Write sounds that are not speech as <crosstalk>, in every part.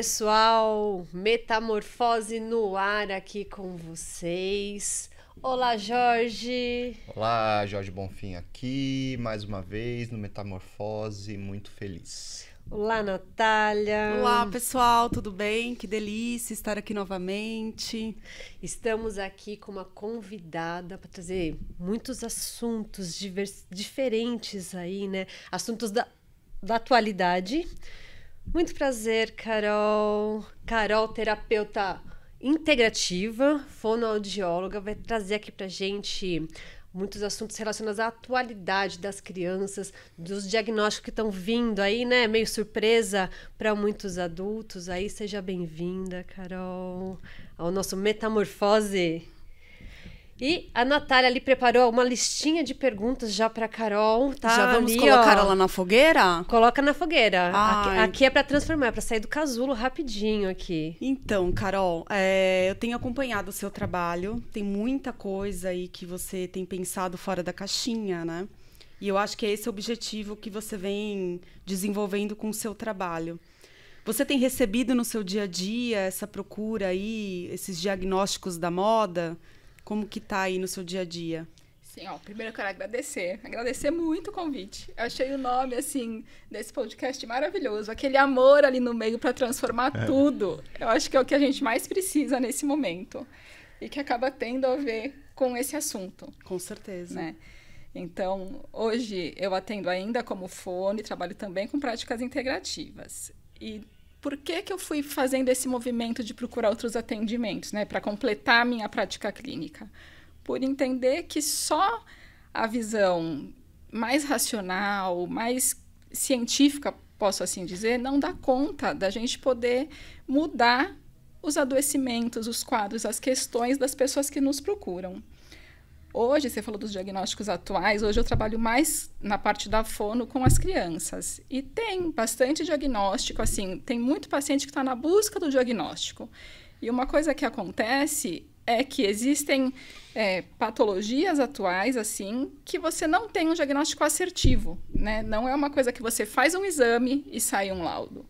pessoal, Metamorfose no ar aqui com vocês. Olá, Jorge. Olá, Jorge Bonfim aqui, mais uma vez no Metamorfose, muito feliz. Olá, Natália. Olá, pessoal, tudo bem? Que delícia estar aqui novamente. Estamos aqui com uma convidada para trazer muitos assuntos diferentes aí, né? Assuntos da, da atualidade muito prazer, Carol. Carol, terapeuta integrativa, fonoaudióloga, vai trazer aqui pra gente muitos assuntos relacionados à atualidade das crianças, dos diagnósticos que estão vindo aí, né? Meio surpresa para muitos adultos. Aí seja bem-vinda, Carol, ao nosso Metamorfose. E a Natália ali preparou uma listinha de perguntas já para Carol, tá? Já vamos ali, colocar ó. ela na fogueira? Coloca na fogueira. Aqui, aqui, é para transformar, é para sair do casulo rapidinho aqui. Então, Carol, é, eu tenho acompanhado o seu trabalho. Tem muita coisa aí que você tem pensado fora da caixinha, né? E eu acho que é esse o objetivo que você vem desenvolvendo com o seu trabalho. Você tem recebido no seu dia a dia essa procura aí, esses diagnósticos da moda? Como que tá aí no seu dia a dia? Sim, ó, primeiro eu quero agradecer, agradecer muito o convite. Eu achei o nome, assim, desse podcast maravilhoso, aquele amor ali no meio para transformar é. tudo. Eu acho que é o que a gente mais precisa nesse momento e que acaba tendo a ver com esse assunto. Com certeza. Né? Então, hoje eu atendo ainda como fone, trabalho também com práticas integrativas. E por que, que eu fui fazendo esse movimento de procurar outros atendimentos, né, para completar a minha prática clínica? Por entender que só a visão mais racional, mais científica, posso assim dizer, não dá conta da gente poder mudar os adoecimentos, os quadros, as questões das pessoas que nos procuram. Hoje, você falou dos diagnósticos atuais, hoje eu trabalho mais na parte da fono com as crianças. E tem bastante diagnóstico, assim, tem muito paciente que está na busca do diagnóstico. E uma coisa que acontece é que existem é, patologias atuais, assim, que você não tem um diagnóstico assertivo, né? Não é uma coisa que você faz um exame e sai um laudo.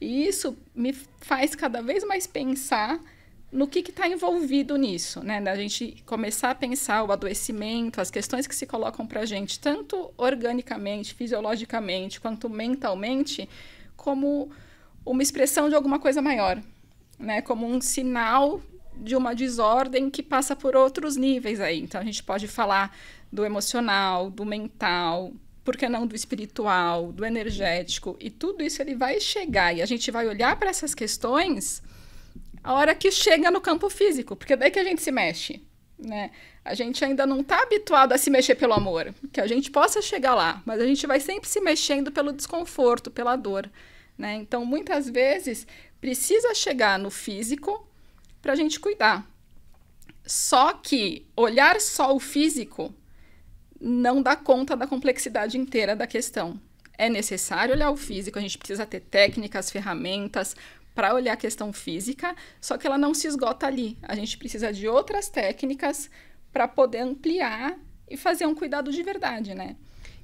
E isso me faz cada vez mais pensar no que está envolvido nisso, né? Da gente começar a pensar o adoecimento, as questões que se colocam para a gente, tanto organicamente, fisiologicamente, quanto mentalmente, como uma expressão de alguma coisa maior, né? Como um sinal de uma desordem que passa por outros níveis aí. Então a gente pode falar do emocional, do mental, por que não do espiritual, do energético, e tudo isso ele vai chegar e a gente vai olhar para essas questões a hora que chega no campo físico, porque daí que a gente se mexe, né? A gente ainda não está habituado a se mexer pelo amor, que a gente possa chegar lá, mas a gente vai sempre se mexendo pelo desconforto, pela dor, né? Então, muitas vezes precisa chegar no físico para a gente cuidar. Só que olhar só o físico não dá conta da complexidade inteira da questão. É necessário olhar o físico, a gente precisa ter técnicas, ferramentas, para olhar a questão física, só que ela não se esgota ali. A gente precisa de outras técnicas para poder ampliar e fazer um cuidado de verdade, né?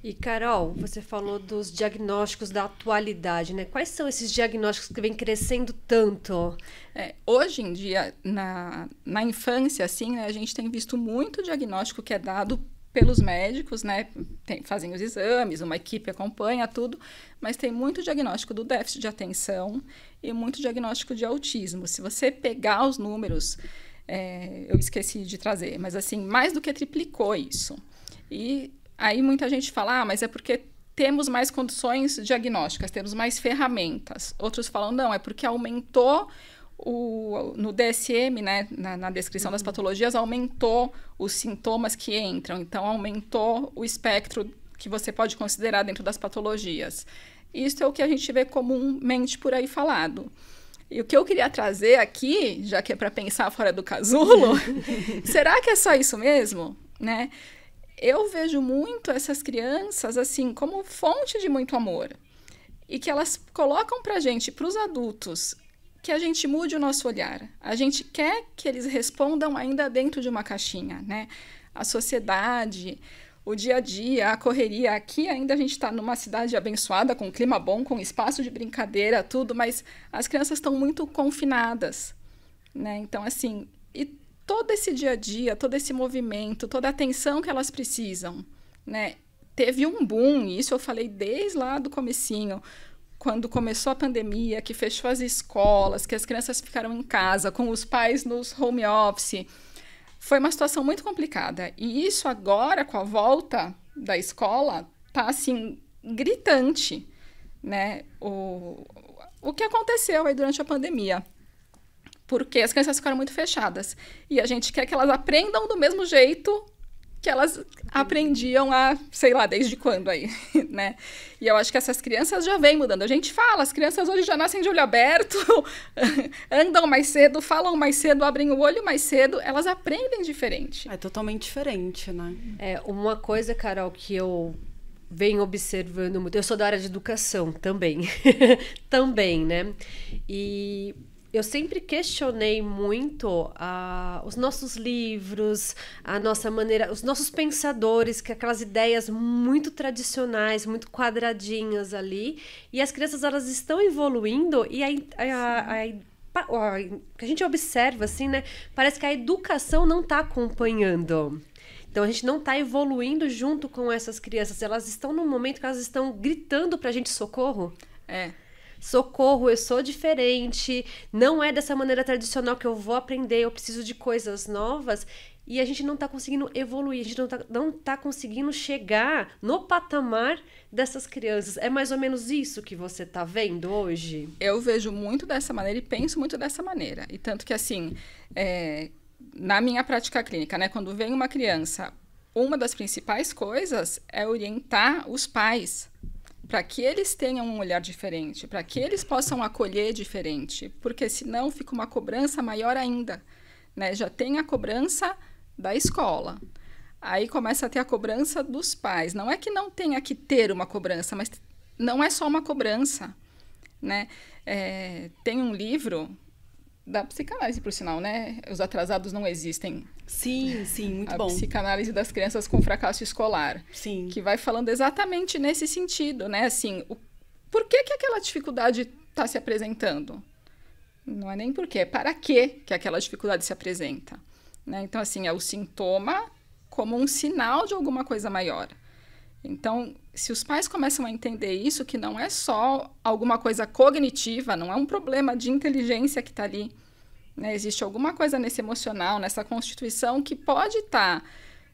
E Carol, você falou dos diagnósticos da atualidade, né? Quais são esses diagnósticos que vêm crescendo tanto? É, hoje em dia, na, na infância, assim, né, a gente tem visto muito diagnóstico que é dado pelos médicos, né? Tem, fazem os exames, uma equipe acompanha tudo, mas tem muito diagnóstico do déficit de atenção e muito diagnóstico de autismo. Se você pegar os números, é, eu esqueci de trazer, mas assim, mais do que triplicou isso. E aí muita gente fala, ah, mas é porque temos mais condições diagnósticas, temos mais ferramentas. Outros falam, não, é porque aumentou o, no DSM, né, na, na descrição uhum. das patologias, aumentou os sintomas que entram, então aumentou o espectro que você pode considerar dentro das patologias. Isso é o que a gente vê comumente por aí falado. E o que eu queria trazer aqui, já que é para pensar fora do casulo, <laughs> será que é só isso mesmo, né? Eu vejo muito essas crianças assim como fonte de muito amor e que elas colocam para gente, para os adultos, que a gente mude o nosso olhar. A gente quer que eles respondam ainda dentro de uma caixinha, né? A sociedade, o dia a dia, a correria. Aqui ainda a gente está numa cidade abençoada, com clima bom, com espaço de brincadeira, tudo, mas as crianças estão muito confinadas, né? Então, assim, e todo esse dia a dia, todo esse movimento, toda a atenção que elas precisam, né? Teve um boom, isso eu falei desde lá do comecinho quando começou a pandemia, que fechou as escolas, que as crianças ficaram em casa, com os pais nos home office, foi uma situação muito complicada. E isso agora, com a volta da escola, tá assim, gritante, né? O, o que aconteceu aí durante a pandemia porque as crianças ficaram muito fechadas. E a gente quer que elas aprendam do mesmo jeito que elas aprendiam a, sei lá, desde quando aí, <laughs> né? E eu acho que essas crianças já vêm mudando. A gente fala, as crianças hoje já nascem de olho aberto, <laughs> andam mais cedo, falam mais cedo, abrem o olho mais cedo, elas aprendem diferente. É totalmente diferente, né? É, uma coisa, Carol, que eu venho observando muito. Eu sou da área de educação também. <laughs> também, né? E eu sempre questionei muito ah, os nossos livros, a nossa maneira, os nossos pensadores, que aquelas ideias muito tradicionais, muito quadradinhas ali. E as crianças elas estão evoluindo e a, a, a, a, a gente observa assim, né? Parece que a educação não está acompanhando. Então a gente não está evoluindo junto com essas crianças. Elas estão num momento que elas estão gritando para a gente socorro. É socorro, eu sou diferente, não é dessa maneira tradicional que eu vou aprender, eu preciso de coisas novas. E a gente não está conseguindo evoluir, a gente não está não tá conseguindo chegar no patamar dessas crianças. É mais ou menos isso que você está vendo hoje? Eu vejo muito dessa maneira e penso muito dessa maneira. E tanto que, assim, é, na minha prática clínica, né, quando vem uma criança, uma das principais coisas é orientar os pais para que eles tenham um olhar diferente, para que eles possam acolher diferente, porque senão fica uma cobrança maior ainda. Né? Já tem a cobrança da escola. Aí começa a ter a cobrança dos pais. Não é que não tenha que ter uma cobrança, mas não é só uma cobrança. Né? É, tem um livro da psicanálise, por sinal, né? Os atrasados não existem. Sim, sim, muito a bom. A psicanálise das crianças com fracasso escolar. Sim. Que vai falando exatamente nesse sentido, né? Assim, o, por que, que aquela dificuldade está se apresentando? Não é nem por quê, é para quê que aquela dificuldade se apresenta. Né? Então, assim, é o sintoma como um sinal de alguma coisa maior. Então, se os pais começam a entender isso, que não é só alguma coisa cognitiva, não é um problema de inteligência que está ali. Né? Existe alguma coisa nesse emocional, nessa constituição, que pode estar tá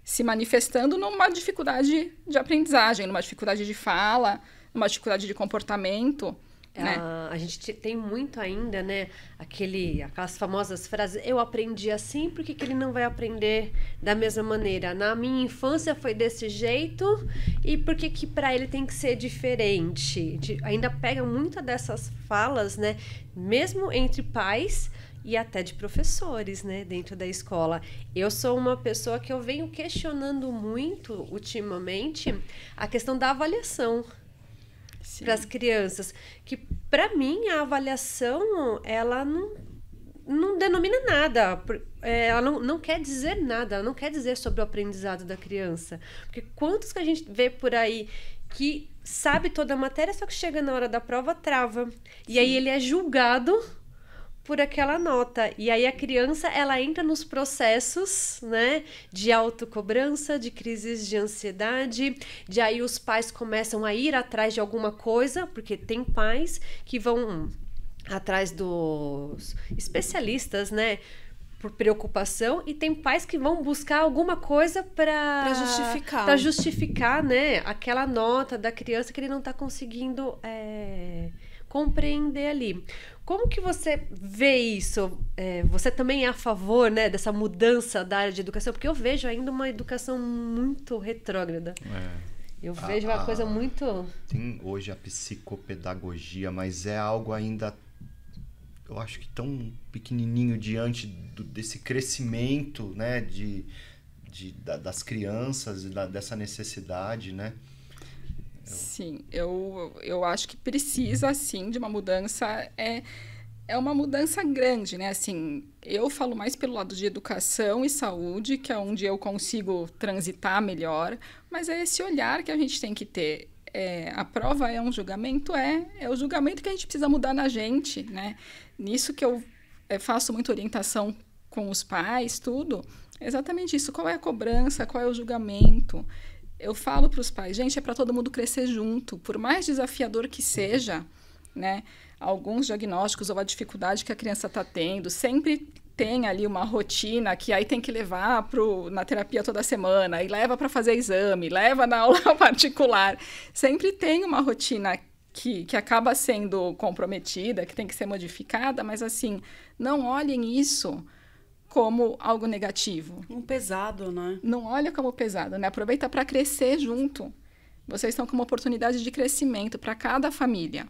se manifestando numa dificuldade de aprendizagem, numa dificuldade de fala, numa dificuldade de comportamento. Né? A, gente tem muito ainda, né? Aquele, aquelas famosas frases, eu aprendi assim, por que, que ele não vai aprender da mesma maneira? Na minha infância foi desse jeito, e por que, que para ele tem que ser diferente? De, ainda pega muita dessas falas, né? Mesmo entre pais, e até de professores, né, dentro da escola. Eu sou uma pessoa que eu venho questionando muito ultimamente a questão da avaliação, para as crianças. Que, para mim, a avaliação, ela não, não denomina nada. É, ela não, não quer dizer nada, ela não quer dizer sobre o aprendizado da criança. Porque quantos que a gente vê por aí que sabe toda a matéria, só que chega na hora da prova, trava. E Sim. aí ele é julgado por aquela nota. E aí a criança, ela entra nos processos, né, de autocobrança, de crises de ansiedade, de aí os pais começam a ir atrás de alguma coisa, porque tem pais que vão atrás dos especialistas, né, por preocupação e tem pais que vão buscar alguma coisa para justificar para justificar né aquela nota da criança que ele não está conseguindo é, compreender ali como que você vê isso? É, você também é a favor né, dessa mudança da área de educação? Porque eu vejo ainda uma educação muito retrógrada. É. Eu vejo a, uma ah, coisa ah. muito. Tem hoje a psicopedagogia, mas é algo ainda, eu acho que tão pequenininho diante do, desse crescimento né, de, de, da, das crianças e da, dessa necessidade, né? Então. Sim, eu, eu acho que precisa, uhum. sim, de uma mudança. É, é uma mudança grande, né? Assim, eu falo mais pelo lado de educação e saúde, que é onde eu consigo transitar melhor, mas é esse olhar que a gente tem que ter. É, a prova é um julgamento? É. É o julgamento que a gente precisa mudar na gente, né? Nisso que eu é, faço muita orientação com os pais, tudo. É exatamente isso. Qual é a cobrança? Qual é o julgamento? eu falo para os pais, gente, é para todo mundo crescer junto, por mais desafiador que seja, né? Alguns diagnósticos ou a dificuldade que a criança está tendo, sempre tem ali uma rotina que aí tem que levar pro, na terapia toda semana, e leva para fazer exame, leva na <laughs> aula particular. Sempre tem uma rotina que, que acaba sendo comprometida, que tem que ser modificada, mas assim, não olhem isso como algo negativo. Um pesado, né? Não olha como pesado, né? Aproveita para crescer junto. Vocês estão com uma oportunidade de crescimento para cada família,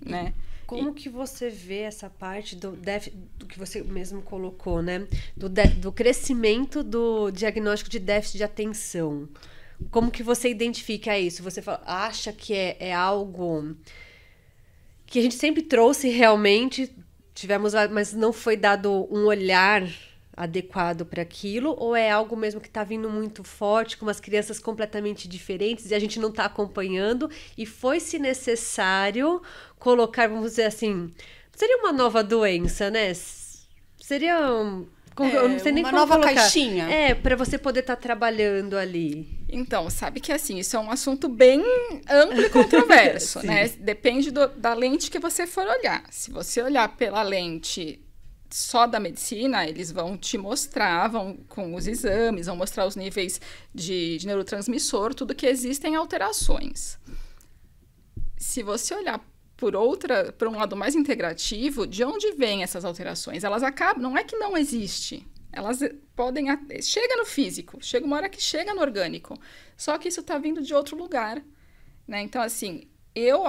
né? Como e... que você vê essa parte do, def... do que você mesmo colocou, né? Do, de... do crescimento do diagnóstico de déficit de atenção. Como que você identifica isso? Você fala, acha que é, é algo que a gente sempre trouxe realmente, tivemos, mas não foi dado um olhar adequado para aquilo ou é algo mesmo que está vindo muito forte com as crianças completamente diferentes e a gente não está acompanhando e foi se necessário colocar vamos dizer assim seria uma nova doença né seria um, é, não sei nem uma nova colocar. caixinha é para você poder estar tá trabalhando ali então, sabe que assim, isso é um assunto bem amplo e controverso, <laughs> né? Depende do, da lente que você for olhar. Se você olhar pela lente só da medicina, eles vão te mostrar, vão com os exames, vão mostrar os níveis de, de neurotransmissor, tudo que existem alterações. Se você olhar por outra, por um lado mais integrativo, de onde vêm essas alterações? Elas acabam, não é que não existe. Elas podem chega no físico, chega uma hora que chega no orgânico. Só que isso está vindo de outro lugar, né? Então assim, eu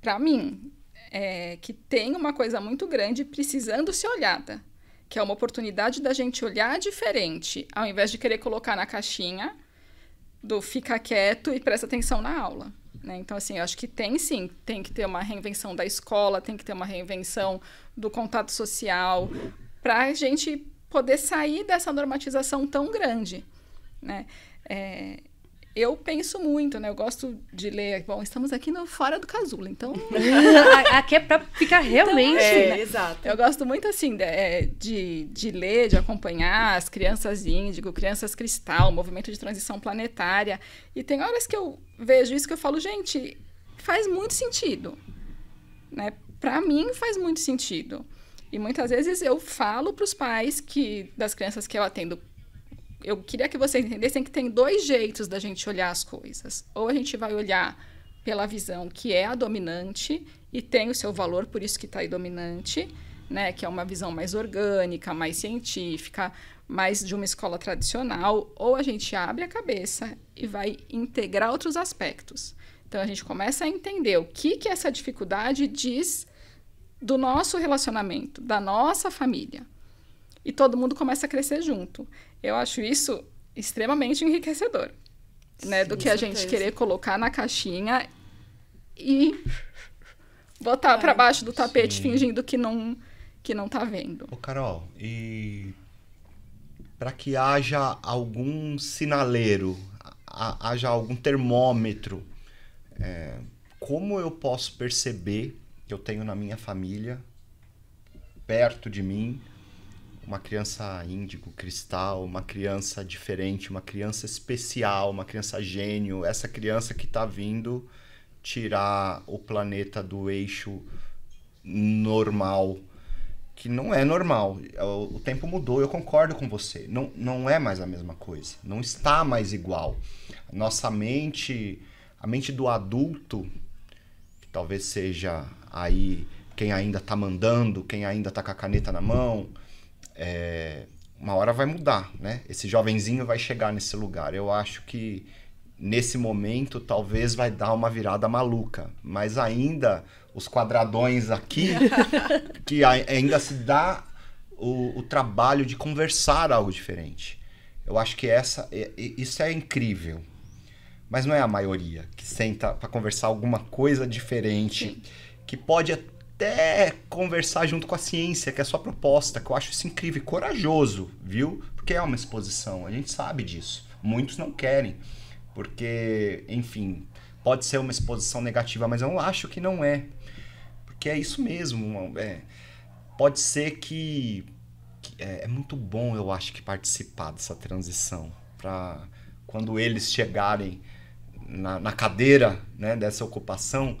para mim, é, que tem uma coisa muito grande precisando ser olhada, que é uma oportunidade da gente olhar diferente, ao invés de querer colocar na caixinha do fica quieto e presta atenção na aula. Né? Então, assim, eu acho que tem sim, tem que ter uma reinvenção da escola, tem que ter uma reinvenção do contato social, para a gente poder sair dessa normatização tão grande. Né? É, eu penso muito, né? Eu gosto de ler. Bom, estamos aqui no Fora do Casulo, então. <laughs> aqui é pra ficar então, realmente. Então, é, né? exato. Eu gosto muito, assim, de, é, de, de, ler, de acompanhar as crianças índigo, crianças cristal, movimento de transição planetária. E tem horas que eu vejo isso que eu falo, gente, faz muito sentido. Né? Pra mim, faz muito sentido. E muitas vezes eu falo para os pais que das crianças que eu atendo eu queria que vocês entendessem que tem dois jeitos da gente olhar as coisas. Ou a gente vai olhar pela visão que é a dominante e tem o seu valor, por isso que está aí dominante, né? Que é uma visão mais orgânica, mais científica, mais de uma escola tradicional. Ou a gente abre a cabeça e vai integrar outros aspectos. Então a gente começa a entender o que que essa dificuldade diz do nosso relacionamento, da nossa família. E todo mundo começa a crescer junto. Eu acho isso extremamente enriquecedor, né? Sim, do que a certeza. gente querer colocar na caixinha e botar para é. baixo do tapete sim. fingindo que não que não tá vendo. Ô Carol, e para que haja algum sinaleiro, haja algum termômetro, é, como eu posso perceber que eu tenho na minha família, perto de mim, uma criança índigo, cristal, uma criança diferente, uma criança especial, uma criança gênio, essa criança que está vindo tirar o planeta do eixo normal, que não é normal. É, o tempo mudou, eu concordo com você. Não, não é mais a mesma coisa, não está mais igual. Nossa mente, a mente do adulto, que talvez seja aí quem ainda está mandando, quem ainda está com a caneta na mão, é, uma hora vai mudar, né? Esse jovenzinho vai chegar nesse lugar. Eu acho que nesse momento talvez vai dar uma virada maluca, mas ainda os quadradões aqui <laughs> que ainda se dá o, o, trabalho de conversar algo diferente. Eu acho que essa isso é incrível. Mas não é a maioria que senta para conversar alguma coisa diferente que pode até conversar junto com a ciência, que é a sua proposta, que eu acho isso incrível e corajoso, viu? Porque é uma exposição, a gente sabe disso. Muitos não querem, porque, enfim, pode ser uma exposição negativa, mas eu acho que não é. Porque é isso mesmo. É, pode ser que, que é, é muito bom, eu acho, que participar dessa transição. Para quando eles chegarem na, na cadeira né, dessa ocupação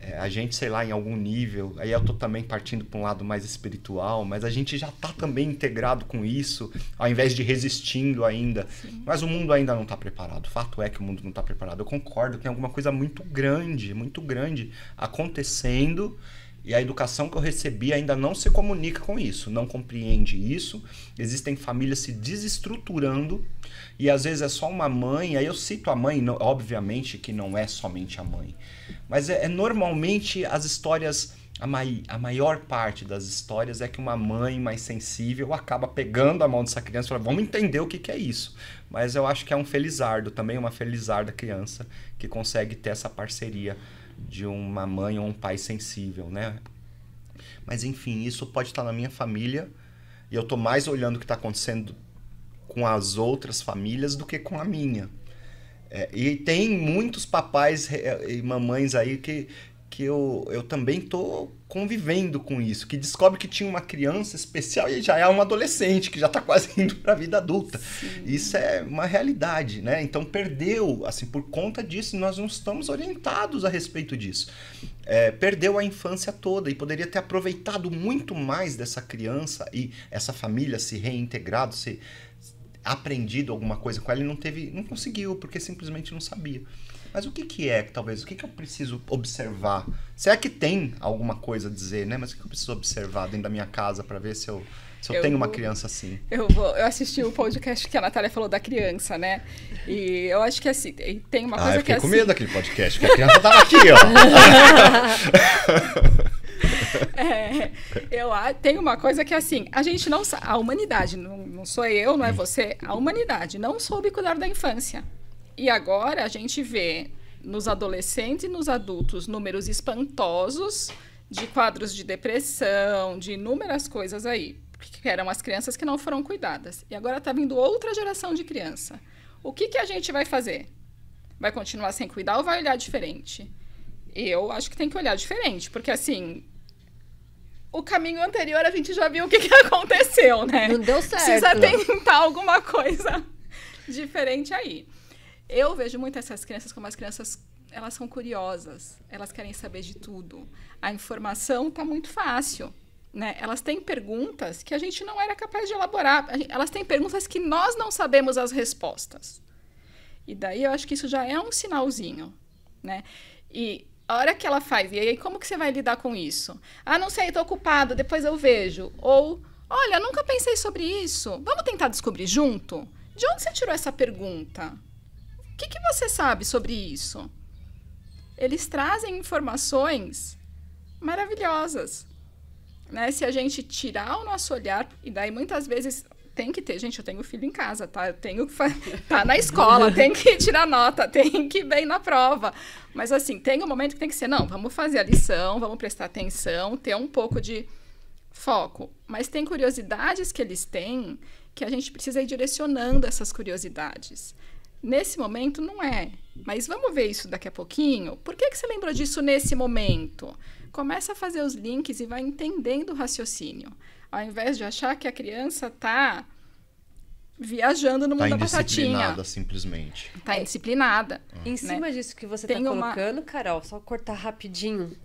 é, a gente, sei lá, em algum nível, aí eu estou também partindo para um lado mais espiritual, mas a gente já está também integrado com isso, ao invés de resistindo ainda. Sim. Mas o mundo ainda não está preparado. O fato é que o mundo não está preparado. Eu concordo que tem alguma coisa muito grande, muito grande acontecendo. E a educação que eu recebi ainda não se comunica com isso, não compreende isso. Existem famílias se desestruturando e às vezes é só uma mãe. Aí eu cito a mãe, obviamente que não é somente a mãe, mas é, é normalmente as histórias a, mai, a, maior parte das histórias é que uma mãe mais sensível acaba pegando a mão dessa criança e fala, vamos entender o que, que é isso. Mas eu acho que é um felizardo também, uma felizarda criança que consegue ter essa parceria de uma mãe ou um pai sensível, né? Mas enfim, isso pode estar na minha família e eu estou mais olhando o que está acontecendo com as outras famílias do que com a minha. É, e tem muitos papais e mamães aí que, que eu, eu também tô convivendo com isso, que descobre que tinha uma criança especial e já é um adolescente, que já está quase <laughs> indo para a vida adulta. Sim. Isso é uma realidade, né? Então perdeu, assim, por conta disso, nós não estamos orientados a respeito disso. É, perdeu a infância toda e poderia ter aproveitado muito mais dessa criança e essa família se reintegrado, se aprendido alguma coisa com ela e não teve, não conseguiu porque simplesmente não sabia. Mas o que que é, talvez, o que que eu preciso observar? Será é que tem alguma coisa a dizer, né? Mas o que eu preciso observar dentro da minha casa para ver se eu se eu, eu, tenho uma criança assim. Eu, vou, eu assisti o podcast que a Natália falou da criança, né? E eu acho que assim, tem uma ah, coisa ah, eu que é com assim medo daquele podcast, que a criança tava aqui, ó. <laughs> é, eu, tenho uma coisa que é assim, a gente não sabe, a humanidade, não não sou eu, não é hum. você, é a humanidade não soube cuidar da infância. E agora a gente vê nos adolescentes e nos adultos números espantosos de quadros de depressão, de inúmeras coisas aí, que eram as crianças que não foram cuidadas. E agora está vindo outra geração de criança. O que, que a gente vai fazer? Vai continuar sem cuidar ou vai olhar diferente? Eu acho que tem que olhar diferente, porque assim, o caminho anterior a gente já viu o que, que <laughs> aconteceu, né? Não deu certo. Precisa tentar alguma coisa <laughs> diferente aí. Eu vejo muito essas crianças como as crianças, elas são curiosas, elas querem saber de tudo. A informação está muito fácil. Né? Elas têm perguntas que a gente não era capaz de elaborar. Elas têm perguntas que nós não sabemos as respostas. E daí eu acho que isso já é um sinalzinho. Né? E a hora que ela faz, e aí como que você vai lidar com isso? Ah, não sei, estou ocupado, depois eu vejo. Ou, olha, nunca pensei sobre isso. Vamos tentar descobrir junto? De onde você tirou essa pergunta? O que, que você sabe sobre isso? Eles trazem informações maravilhosas. Né? Se a gente tirar o nosso olhar, e daí muitas vezes tem que ter, gente, eu tenho filho em casa, tá? Eu tenho que tá na escola, <laughs> tem que tirar nota, tem que ir bem na prova. Mas assim, tem um momento que tem que ser, não, vamos fazer a lição, vamos prestar atenção, ter um pouco de foco. Mas tem curiosidades que eles têm que a gente precisa ir direcionando essas curiosidades. Nesse momento não é, mas vamos ver isso daqui a pouquinho. Por que, que você lembrou disso nesse momento? Começa a fazer os links e vai entendendo o raciocínio. Ao invés de achar que a criança tá viajando no tá mundo tá indisciplinada, simplesmente. Tá é. indisciplinada. Ah. Em cima né? disso que você tá Tem tá colocando, Carol, só cortar rapidinho.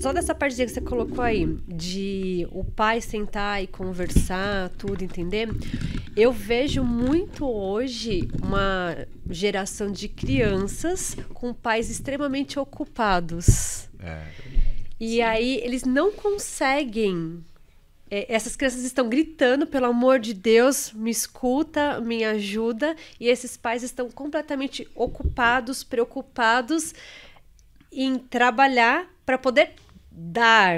Só dessa partezinha que você colocou aí, de o pai sentar e conversar, tudo, entender? Eu vejo muito hoje uma geração de crianças com pais extremamente ocupados. É, e aí eles não conseguem é, essas crianças estão gritando, pelo amor de Deus, me escuta, me ajuda, e esses pais estão completamente ocupados, preocupados em trabalhar para poder dar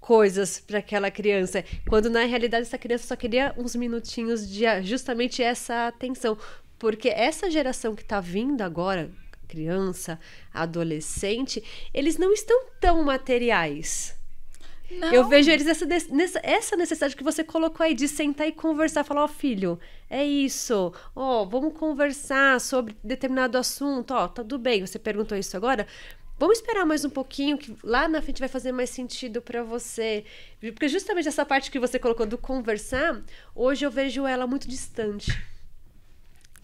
coisas para aquela criança, quando na realidade essa criança só queria uns minutinhos de ah, justamente essa atenção, porque essa geração que está vindo agora, criança, adolescente, eles não estão tão materiais não. Eu vejo eles essa, essa necessidade que você colocou aí de sentar e conversar, falar, ó, oh, filho, é isso, ó, oh, vamos conversar sobre determinado assunto, ó, oh, tá tudo bem, você perguntou isso agora. Vamos esperar mais um pouquinho, que lá na frente vai fazer mais sentido para você. Porque justamente essa parte que você colocou do conversar, hoje eu vejo ela muito distante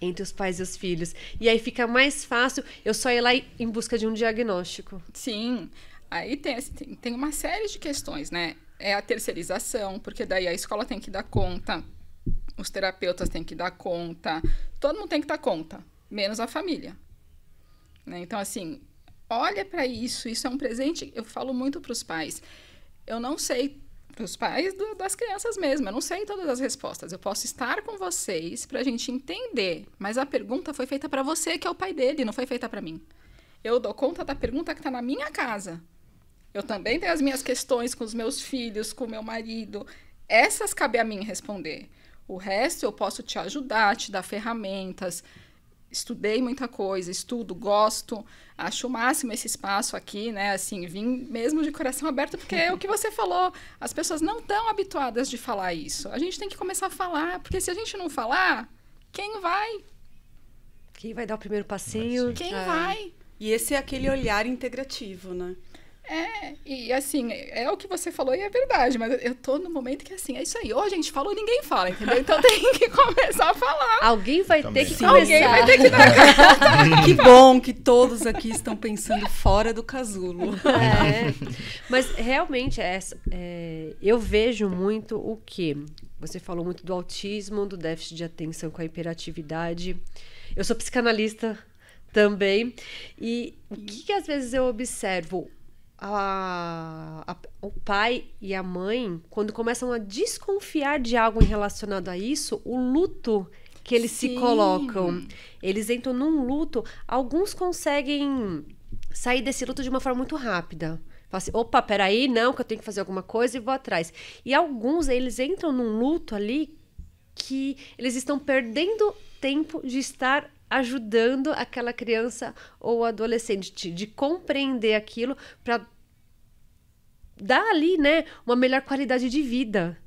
entre os pais e os filhos. E aí fica mais fácil eu só ir lá em busca de um diagnóstico. Sim. Aí tem, assim, tem, tem uma série de questões, né? É a terceirização, porque daí a escola tem que dar conta, os terapeutas têm que dar conta, todo mundo tem que dar conta, menos a família. Né? Então, assim, olha para isso, isso é um presente. Eu falo muito para os pais. Eu não sei para os pais do, das crianças mesmo. Eu não sei todas as respostas. Eu posso estar com vocês para a gente entender, mas a pergunta foi feita para você que é o pai dele, não foi feita para mim. Eu dou conta da pergunta que está na minha casa. Eu também tenho as minhas questões com os meus filhos, com o meu marido. Essas cabe a mim responder. O resto eu posso te ajudar, te dar ferramentas. Estudei muita coisa, estudo, gosto, acho o máximo esse espaço aqui, né? Assim, vim mesmo de coração aberto, porque é o que você falou, as pessoas não estão habituadas de falar isso. A gente tem que começar a falar, porque se a gente não falar, quem vai? Quem vai dar o primeiro passeio? Quem é. vai? E esse é aquele olhar integrativo, né? É, e assim, é o que você falou e é verdade, mas eu tô no momento que assim, é isso aí. Ou a gente falou, ninguém fala, entendeu? Então tem <laughs> que começar a falar. Alguém vai Também. ter que começar. Alguém vai ter que dar <laughs> Que bom que todos aqui estão pensando fora do casulo. É, mas realmente, é essa, é, eu vejo muito o que? Você falou muito do autismo, do déficit de atenção com a hiperatividade. Eu sou psicanalista também. E o que, que às vezes eu observo? a, a, o pai e a mãe, quando começam a desconfiar de algo relacionado a isso, o luto que eles Sim. se colocam. Eles entram num luto. Alguns conseguem sair desse luto de uma forma muito rápida. assim, opa, peraí, não, que eu tenho que fazer alguma coisa e vou atrás. E alguns, eles entram num luto ali que eles estão perdendo tempo de estar ajudando aquela criança ou adolescente, de compreender aquilo para dar ali, né, uma melhor qualidade de vida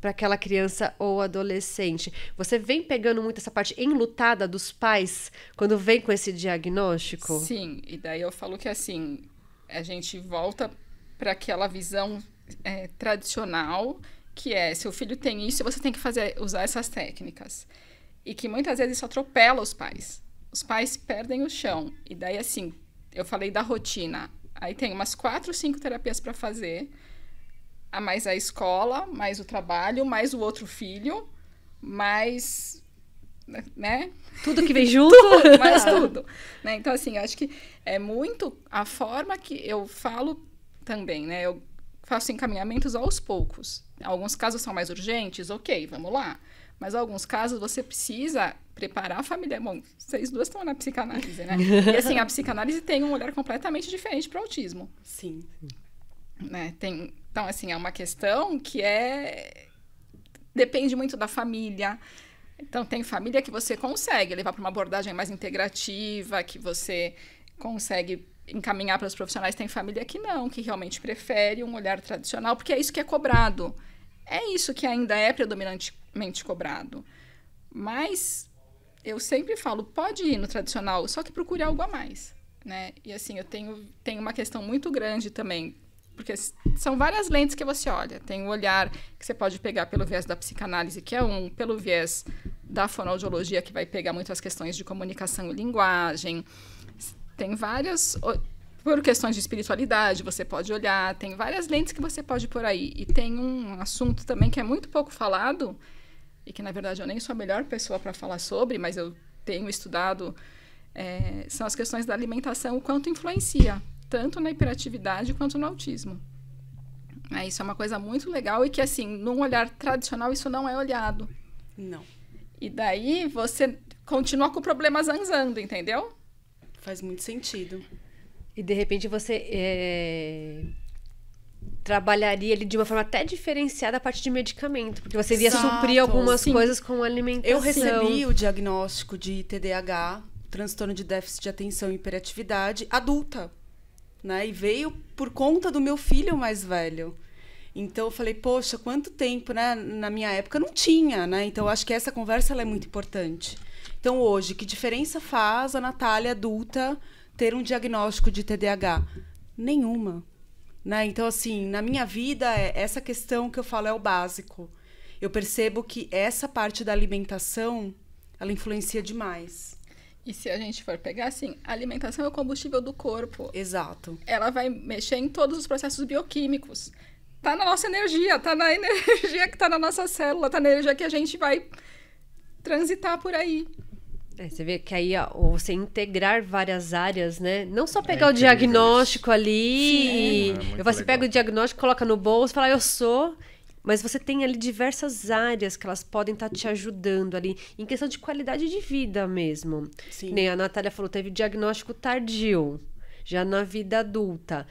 para aquela criança ou adolescente. Você vem pegando muito essa parte enlutada dos pais quando vem com esse diagnóstico? Sim, e daí eu falo que assim, a gente volta para aquela visão é, tradicional que é, seu filho tem isso, você tem que fazer usar essas técnicas e que muitas vezes isso atropela os pais. Os pais perdem o chão. E daí, assim, eu falei da rotina. Aí tem umas quatro, cinco terapias para fazer, a mais a escola, mais o trabalho, mais o outro filho, mais né? Tudo que vem <laughs> junto. tudo, <laughs> tudo. Né? Então, assim, eu acho que é muito a forma que eu falo também, né? Eu faço encaminhamentos aos poucos. Alguns casos são mais urgentes, ok, vamos lá. Mas alguns casos você precisa preparar a família. Bom, vocês duas estão na psicanálise, né? <laughs> E assim, a psicanálise tem um olhar completamente diferente para o autismo. Sim. Né? Tem, então, assim, é uma questão que é. Depende muito da família. Então, tem família que você consegue levar para uma abordagem mais integrativa, que você consegue encaminhar para os profissionais. Tem família que não, que realmente prefere um olhar tradicional, porque é isso que é cobrado. É isso que ainda é predominante mente cobrado. Mas eu sempre falo, pode ir no tradicional, só que procure algo a mais, né? E assim, eu tenho, tenho uma questão muito grande também, porque são várias lentes que você olha. Tem o olhar que você pode pegar pelo viés da psicanálise, que é um, pelo viés da fonoaudiologia, que vai pegar muito as questões de comunicação e linguagem. Tem várias por questões de espiritualidade, você pode olhar, tem várias lentes que você pode por aí. E tem um assunto também que é muito pouco falado, e que na verdade eu nem sou a melhor pessoa para falar sobre, mas eu tenho estudado, é, são as questões da alimentação, o quanto influencia, tanto na hiperatividade quanto no autismo. É, isso é uma coisa muito legal e que, assim, num olhar tradicional, isso não é olhado. Não. E daí você continua com o problema zanzando, entendeu? Faz muito sentido. E de repente você é, trabalharia ele de uma forma até diferenciada a parte de medicamento, porque você iria suprir algumas sim. coisas com alimentação. Eu recebi o diagnóstico de TDAH, transtorno de déficit de atenção e hiperatividade, adulta, né? E veio por conta do meu filho mais velho. Então eu falei, poxa, quanto tempo, né? Na minha época não tinha, né? Então acho que essa conversa é muito importante. Então hoje, que diferença faz a Natália adulta ter um diagnóstico de TDAH? Nenhuma. Né? Então, assim, na minha vida, é essa questão que eu falo é o básico. Eu percebo que essa parte da alimentação, ela influencia demais. E se a gente for pegar, assim, a alimentação é o combustível do corpo. Exato. Ela vai mexer em todos os processos bioquímicos. Tá na nossa energia, tá na <laughs> energia que tá na nossa célula, tá na energia que a gente vai transitar por aí. É, você vê que aí ó, você integrar várias áreas, né? Não só é, pegar é, o diagnóstico isso. ali. Sim, é. eu você legal. pega o diagnóstico, coloca no bolso, fala, ah, eu sou. Mas você tem ali diversas áreas que elas podem estar tá te ajudando ali, em questão de qualidade de vida mesmo. Sim. Nem a Natália falou, teve diagnóstico tardio, já na vida adulta.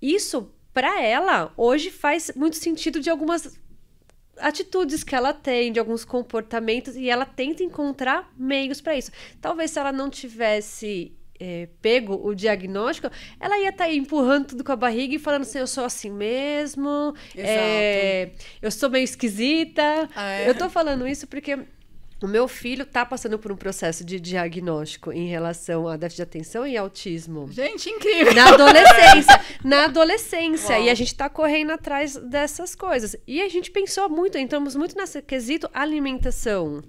Isso, para ela, hoje faz muito sentido de algumas atitudes que ela tem, de alguns comportamentos, e ela tenta encontrar meios para isso. Talvez se ela não tivesse é, pego o diagnóstico, ela ia estar tá empurrando tudo com a barriga e falando assim: eu sou assim mesmo, é, eu sou meio esquisita. Ah, é? Eu tô falando isso porque o meu filho está passando por um processo de diagnóstico em relação a déficit de atenção e autismo. Gente, incrível! Na adolescência. <laughs> na adolescência. Uau. E a gente está correndo atrás dessas coisas. E a gente pensou muito, entramos muito nesse quesito alimentação.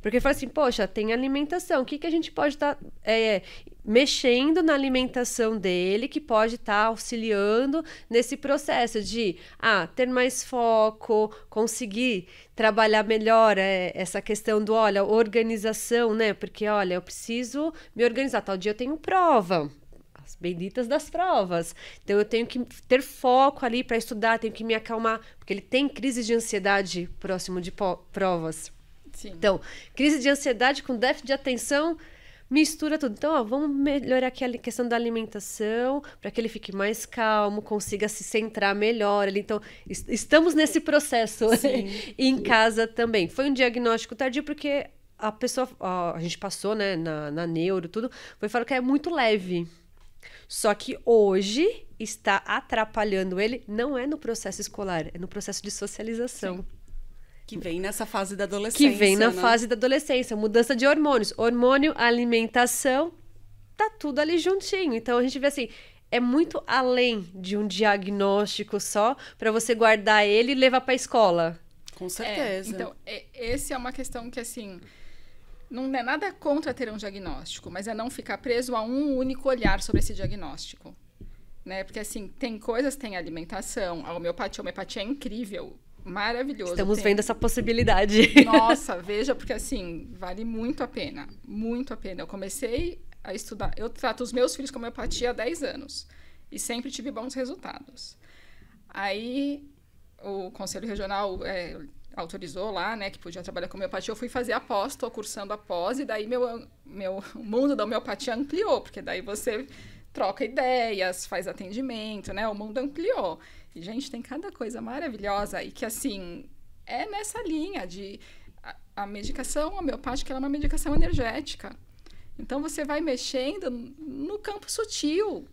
Porque fala assim, poxa, tem alimentação. O que, que a gente pode estar tá, é, mexendo na alimentação dele que pode estar tá auxiliando nesse processo de ah, ter mais foco, conseguir trabalhar melhor é, essa questão do, olha, organização, né? Porque, olha, eu preciso me organizar. Tal dia eu tenho prova as benditas das provas. Então eu tenho que ter foco ali para estudar, tenho que me acalmar, porque ele tem crise de ansiedade próximo de provas. Sim. Então, crise de ansiedade com déficit de atenção mistura tudo. Então, ó, vamos melhorar aqui a questão da alimentação para que ele fique mais calmo, consiga se centrar melhor. Ele, então, est estamos nesse processo <laughs> em casa também. Foi um diagnóstico tardio porque a pessoa, ó, a gente passou, né, na, na neuro, tudo, foi falar que é muito leve. Só que hoje está atrapalhando ele, não é no processo escolar, é no processo de socialização. Sim. Que vem nessa fase da adolescência. Que vem na né? fase da adolescência. Mudança de hormônios. Hormônio, alimentação, tá tudo ali juntinho. Então a gente vê assim. É muito além de um diagnóstico só para você guardar ele e levar para escola. Com é, certeza. É, então, é, essa é uma questão que, assim, não é nada contra ter um diagnóstico, mas é não ficar preso a um único olhar sobre esse diagnóstico. Né? Porque, assim, tem coisas, tem alimentação, a homeopatia, a homeopatia é incrível maravilhoso. Estamos tem... vendo essa possibilidade. Nossa, <laughs> veja, porque assim, vale muito a pena. Muito a pena. Eu comecei a estudar. Eu trato os meus filhos com homeopatia há 10 anos e sempre tive bons resultados. Aí o Conselho Regional é, autorizou lá, né, que podia trabalhar com homeopatia. Eu fui fazer a pós, estou cursando a pós, e daí meu, meu mundo da homeopatia ampliou, porque daí você troca ideias, faz atendimento, né, o mundo ampliou. Gente, tem cada coisa maravilhosa e que, assim, é nessa linha de a, a medicação homeopática é uma medicação energética. Então, você vai mexendo no campo sutil.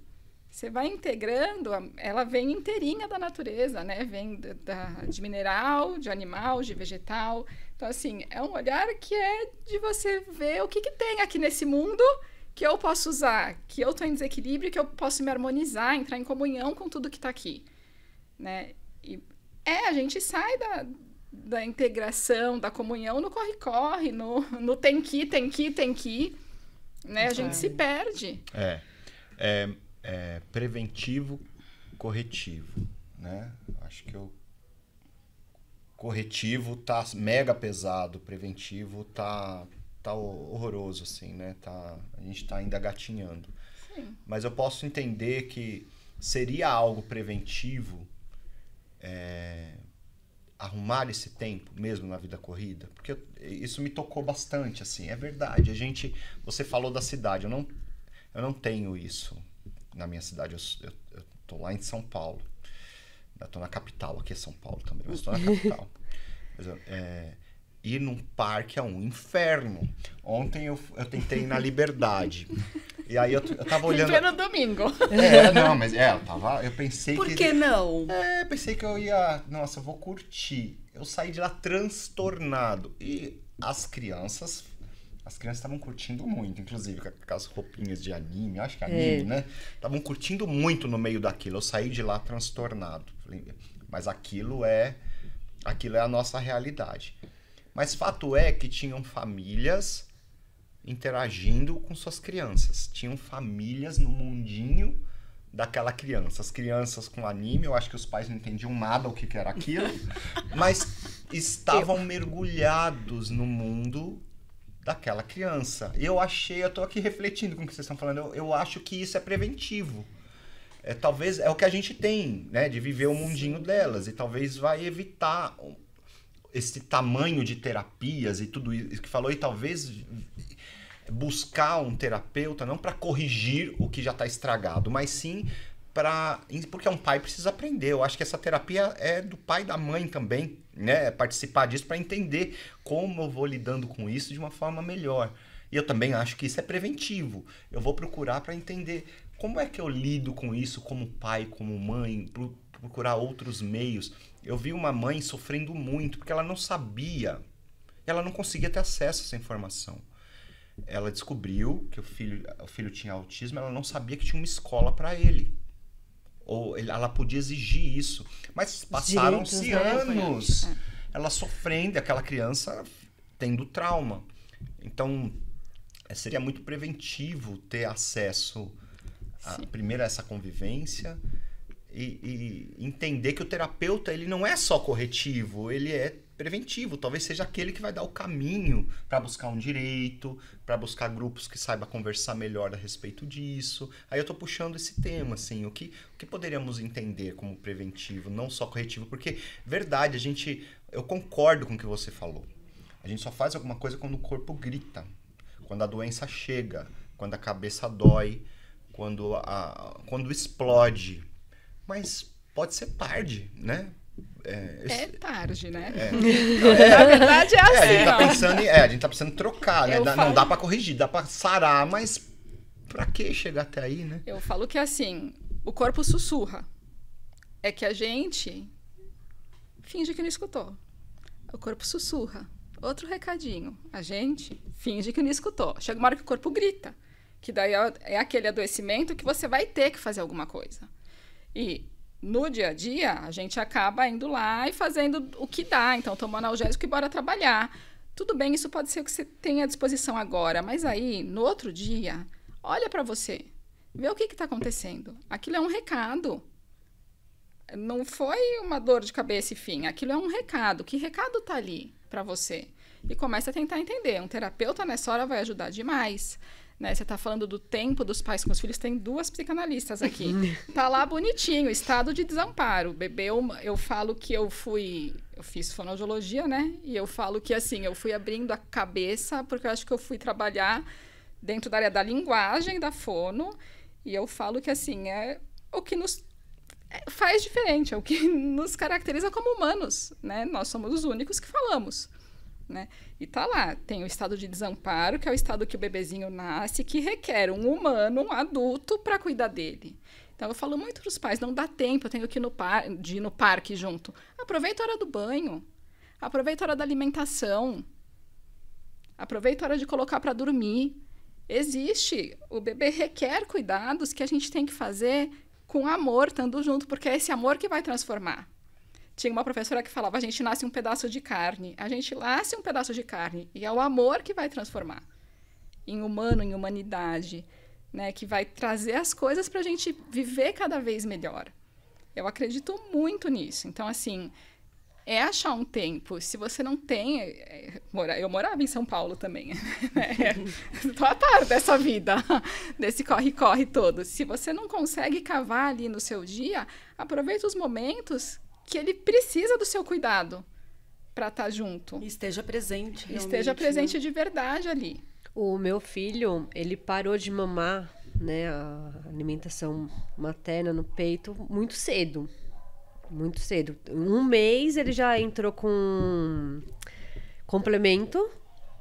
Você vai integrando, ela vem inteirinha da natureza, né? Vem da, de mineral, de animal, de vegetal. Então, assim, é um olhar que é de você ver o que, que tem aqui nesse mundo que eu posso usar, que eu estou em desequilíbrio, que eu posso me harmonizar, entrar em comunhão com tudo que está aqui né? E é, a gente sai da, da integração, da comunhão no corre-corre, no, no tem que, tem que, tem que, né? A gente é. se perde. É. é. é. preventivo, corretivo, né? Acho que o corretivo tá mega pesado, preventivo tá tá horroroso assim, né? Tá a gente tá ainda gatinhando. Sim. Mas eu posso entender que seria algo preventivo é, arrumar esse tempo mesmo na vida corrida, porque eu, isso me tocou bastante, assim, é verdade. A gente, você falou da cidade, eu não, eu não tenho isso na minha cidade. Eu, eu, eu tô lá em São Paulo, eu tô na capital, aqui é São Paulo também, mas estou na capital. <laughs> mas eu, é, ir num parque é um inferno. Ontem eu, eu tentei na Liberdade. E aí eu, eu tava olhando. Em pleno domingo. É, não, mas é, eu tava. Eu pensei Por que. Por que não? É, pensei que eu ia. Nossa, eu vou curtir. Eu saí de lá transtornado. E as crianças. As crianças estavam curtindo muito, inclusive, com aquelas roupinhas de anime, acho que é anime, é. né? Estavam curtindo muito no meio daquilo. Eu saí de lá transtornado. Mas aquilo é. Aquilo é a nossa realidade. Mas fato é que tinham famílias interagindo com suas crianças. Tinham famílias no mundinho daquela criança. As crianças com anime, eu acho que os pais não entendiam nada o que, era aquilo, <laughs> mas estavam eu... mergulhados no mundo daquela criança. Eu achei, eu tô aqui refletindo com o que vocês estão falando, eu, eu acho que isso é preventivo. É, talvez é o que a gente tem, né, de viver o mundinho delas e talvez vai evitar esse tamanho de terapias e tudo isso que falou, e talvez buscar um terapeuta não para corrigir o que já está estragado, mas sim para porque um pai precisa aprender. Eu acho que essa terapia é do pai e da mãe também, né? É participar disso para entender como eu vou lidando com isso de uma forma melhor. E eu também acho que isso é preventivo. Eu vou procurar para entender como é que eu lido com isso como pai, como mãe, procurar outros meios eu vi uma mãe sofrendo muito porque ela não sabia, ela não conseguia ter acesso a essa informação. Ela descobriu que o filho, o filho tinha autismo, ela não sabia que tinha uma escola para ele. Ou ela podia exigir isso. Mas passaram-se né? anos. É. Ela sofrendo, aquela criança tendo trauma. Então, é, seria muito preventivo ter acesso a, primeiro a essa convivência e, e, entender que o terapeuta ele não é só corretivo, ele é preventivo. Talvez seja aquele que vai dar o caminho para buscar um direito, para buscar grupos que saiba conversar melhor a respeito disso. Aí eu estou puxando esse tema, assim, o que, o que poderíamos entender como preventivo, não só corretivo, porque verdade, a gente, eu concordo com o que você falou. A gente só faz alguma coisa quando o corpo grita, quando a doença chega, quando a cabeça dói, quando, a, quando explode mas pode ser tarde, né? É, é tarde, né? É. <laughs> é. Na verdade é assim. É, a, gente assim, tá pensando em, é, a gente tá pensando em trocar, né? Dá, falo... Não dá para corrigir, dá para sarar, mas para que chegar até aí, né? Eu falo que é assim, o corpo sussurra. É que a gente finge que não escutou. O corpo sussurra. Outro recadinho. A gente finge que não escutou. Chega uma hora que o corpo grita. Que daí é, é aquele adoecimento que você vai ter que fazer alguma coisa. E no dia a dia, a gente acaba indo lá e fazendo o que dá. Então, toma analgésico e bora trabalhar. Tudo bem, isso pode ser o que você tem à disposição agora, mas aí, no outro dia, olha para você, vê o que está acontecendo. Aquilo é um recado. Não foi uma dor de cabeça e fim. Aquilo é um recado. Que recado tá ali para você? E começa a tentar entender. Um terapeuta nessa hora vai ajudar demais. Né? Você está falando do tempo dos pais com os filhos, tem duas psicanalistas aqui. Uhum. tá lá bonitinho, estado de desamparo. Bebeu, eu falo que eu fui, eu fiz fonoaudiologia, né? E eu falo que assim, eu fui abrindo a cabeça porque eu acho que eu fui trabalhar dentro da área da linguagem, da fono, e eu falo que assim, é o que nos é, faz diferente, é o que <laughs> nos caracteriza como humanos, né? Nós somos os únicos que falamos. Né? E tá lá, tem o estado de desamparo, que é o estado que o bebezinho nasce, que requer um humano, um adulto, para cuidar dele. Então eu falo muito para os pais, não dá tempo, eu tenho que ir no, par ir no parque junto. Aproveita a hora do banho, aproveita a hora da alimentação, aproveita a hora de colocar para dormir. Existe, o bebê requer cuidados que a gente tem que fazer com amor, estando junto, porque é esse amor que vai transformar. Tinha uma professora que falava: a gente nasce um pedaço de carne, a gente nasce um pedaço de carne, e é o amor que vai transformar em humano, em humanidade, né? Que vai trazer as coisas para a gente viver cada vez melhor. Eu acredito muito nisso. Então, assim, é achar um tempo. Se você não tem. É, eu morava em São Paulo também. Estou <laughs> né? à par dessa vida, <laughs> desse corre-corre todo. Se você não consegue cavar ali no seu dia, aproveita os momentos que ele precisa do seu cuidado para estar tá junto. esteja presente. Esteja né? presente né? de verdade ali. O meu filho, ele parou de mamar, né, a alimentação materna no peito muito cedo. Muito cedo. Um mês ele já entrou com complemento,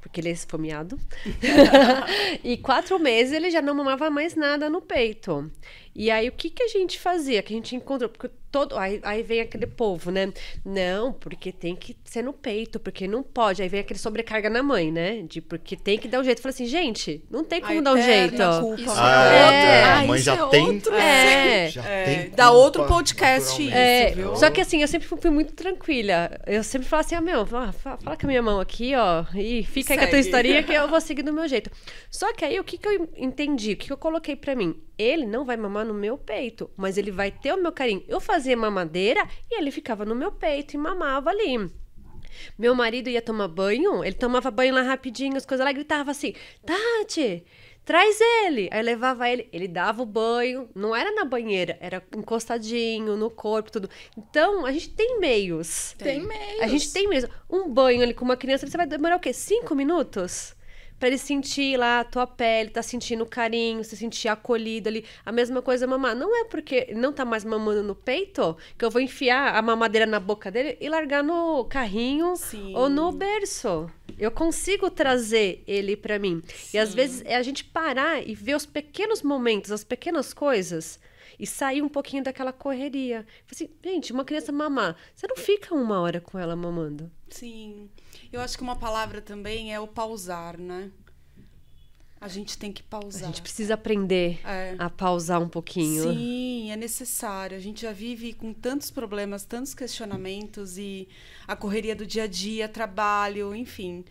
porque ele é esfomeado. <laughs> <laughs> e quatro meses ele já não mamava mais nada no peito. E aí, o que, que a gente fazia? Que a gente encontrou, porque todo. Aí, aí vem aquele povo, né? Não, porque tem que ser no peito, porque não pode. Aí vem aquele sobrecarga na mãe, né? De porque tem que dar um jeito. Fala assim, gente, não tem como dar um jeito. Culpa. Ah, é, é, é. A mãe já é tem. Outro, é, já é. tem culpa, Dá outro podcast é Só que assim, eu sempre fui muito tranquila. Eu sempre falava assim, ah, meu, fala, fala com a minha mão aqui, ó, e fica Segue. aí com a tua historinha que eu <laughs> vou seguir do meu jeito. Só que aí o que, que eu entendi, o que, que eu coloquei para mim? Ele não vai mamar no meu peito, mas ele vai ter o meu carinho. Eu fazia mamadeira e ele ficava no meu peito e mamava ali. Meu marido ia tomar banho, ele tomava banho lá rapidinho, as coisas lá, gritava assim: Tati, traz ele. Aí levava ele, ele dava o banho, não era na banheira, era encostadinho no corpo, tudo. Então, a gente tem meios. Tem, tem meios. A gente tem meios. Um banho ali com uma criança, você vai demorar o quê? Cinco minutos? para ele sentir lá a tua pele, tá sentindo carinho, se sentir acolhido ali. A mesma coisa mamar. Não é porque não tá mais mamando no peito que eu vou enfiar a mamadeira na boca dele e largar no carrinho Sim. ou no berço. Eu consigo trazer ele para mim. Sim. E às vezes é a gente parar e ver os pequenos momentos, as pequenas coisas e sair um pouquinho daquela correria. Assim, gente, uma criança mamar, você não fica uma hora com ela mamando. Sim. Eu acho que uma palavra também é o pausar, né? A gente tem que pausar. A gente precisa aprender é. a pausar um pouquinho. Sim, é necessário. A gente já vive com tantos problemas, tantos questionamentos e a correria do dia a dia, trabalho, enfim.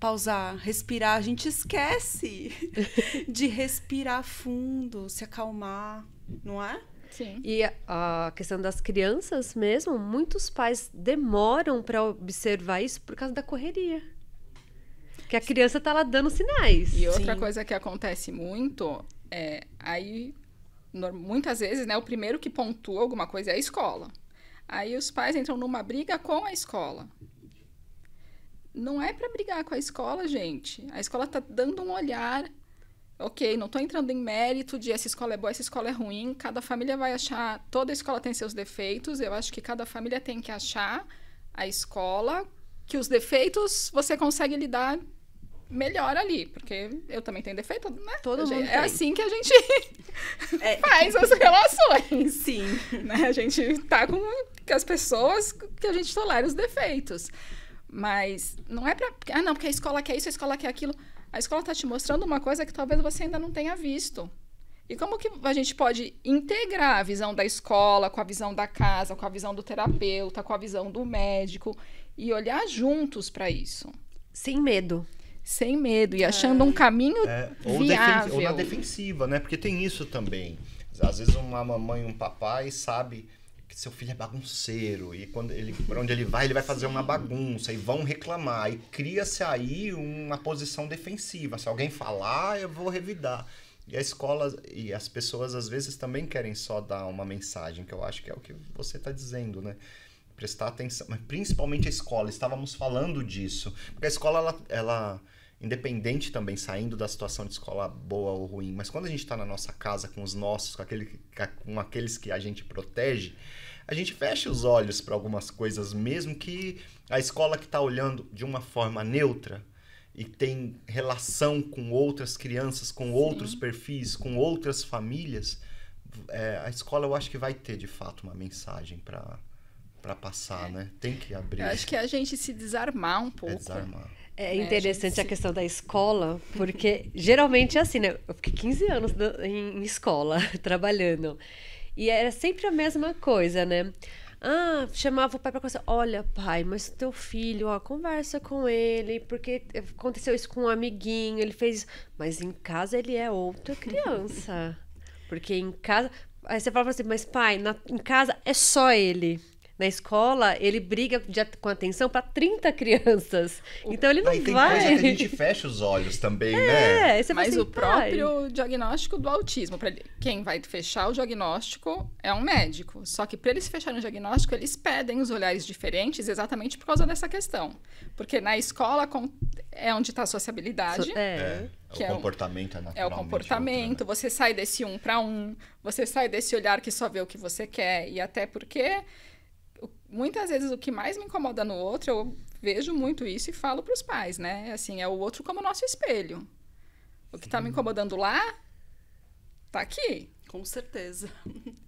Pausar, respirar. A gente esquece <laughs> de respirar fundo, se acalmar, não é? Sim. E a questão das crianças mesmo, muitos pais demoram para observar isso por causa da correria. Que a criança está lá dando sinais. E outra Sim. coisa que acontece muito é aí muitas vezes, né, o primeiro que pontua alguma coisa é a escola. Aí os pais entram numa briga com a escola. Não é para brigar com a escola, gente. A escola está dando um olhar Ok, não estou entrando em mérito de essa escola é boa, essa escola é ruim. Cada família vai achar, toda escola tem seus defeitos. Eu acho que cada família tem que achar a escola que os defeitos você consegue lidar melhor ali, porque eu também tenho defeito, né? Todo gente, mundo É assim que a gente <laughs> é. faz as relações. Sim. Né? A gente tá com as pessoas que a gente tolera os defeitos. Mas não é pra... Ah, não, porque a escola quer isso, a escola quer aquilo a escola está te mostrando uma coisa que talvez você ainda não tenha visto. E como que a gente pode integrar a visão da escola com a visão da casa, com a visão do terapeuta, com a visão do médico e olhar juntos para isso? Sem medo. Sem medo e é. achando é. um caminho é, ou viável. ou na defensiva, né? Porque tem isso também. Às vezes uma mamãe e um papai sabe seu filho é bagunceiro e quando ele para onde ele vai ele vai fazer uma bagunça e vão reclamar e cria-se aí uma posição defensiva se alguém falar eu vou revidar e a escola e as pessoas às vezes também querem só dar uma mensagem que eu acho que é o que você está dizendo né prestar atenção mas principalmente a escola estávamos falando disso porque a escola ela, ela independente também, saindo da situação de escola boa ou ruim, mas quando a gente está na nossa casa com os nossos, com, aquele, com aqueles que a gente protege, a gente fecha os olhos para algumas coisas mesmo que a escola que está olhando de uma forma neutra e tem relação com outras crianças, com Sim. outros perfis, com outras famílias, é, a escola eu acho que vai ter de fato uma mensagem para para passar, né? Tem que abrir. Eu acho que é a gente se desarmar um pouco. É desarmar. É né, interessante é, a, a, questão da escola, porque geralmente é assim, né? Eu fiquei 15 anos em escola, <laughs> trabalhando. E era sempre a mesma coisa, né? Ah, chamava o pai para conversar. Olha, pai, mas teu filho, ó, conversa com ele, porque aconteceu isso com um amiguinho, ele fez. Isso. Mas em casa ele é outra criança. <laughs> porque em casa. Aí você fala assim, mas pai, na... em casa é só ele na escola, ele briga de, com atenção para 30 crianças. Então ele não tem vai. Coisa que a gente fecha os olhos também, é, né? é Mas assim, o próprio diagnóstico do autismo, para quem vai fechar o diagnóstico é um médico. Só que para eles fecharem o diagnóstico, eles pedem os olhares diferentes exatamente por causa dessa questão. Porque na escola é onde está a sociabilidade. é. é. é que o é comportamento é natural. É o comportamento, é outro, né? você sai desse um para um, você sai desse olhar que só vê o que você quer. E até porque muitas vezes o que mais me incomoda no outro, eu vejo muito isso e falo para os pais, né? Assim, é o outro como nosso espelho. O que está me incomodando lá, tá aqui. Com certeza.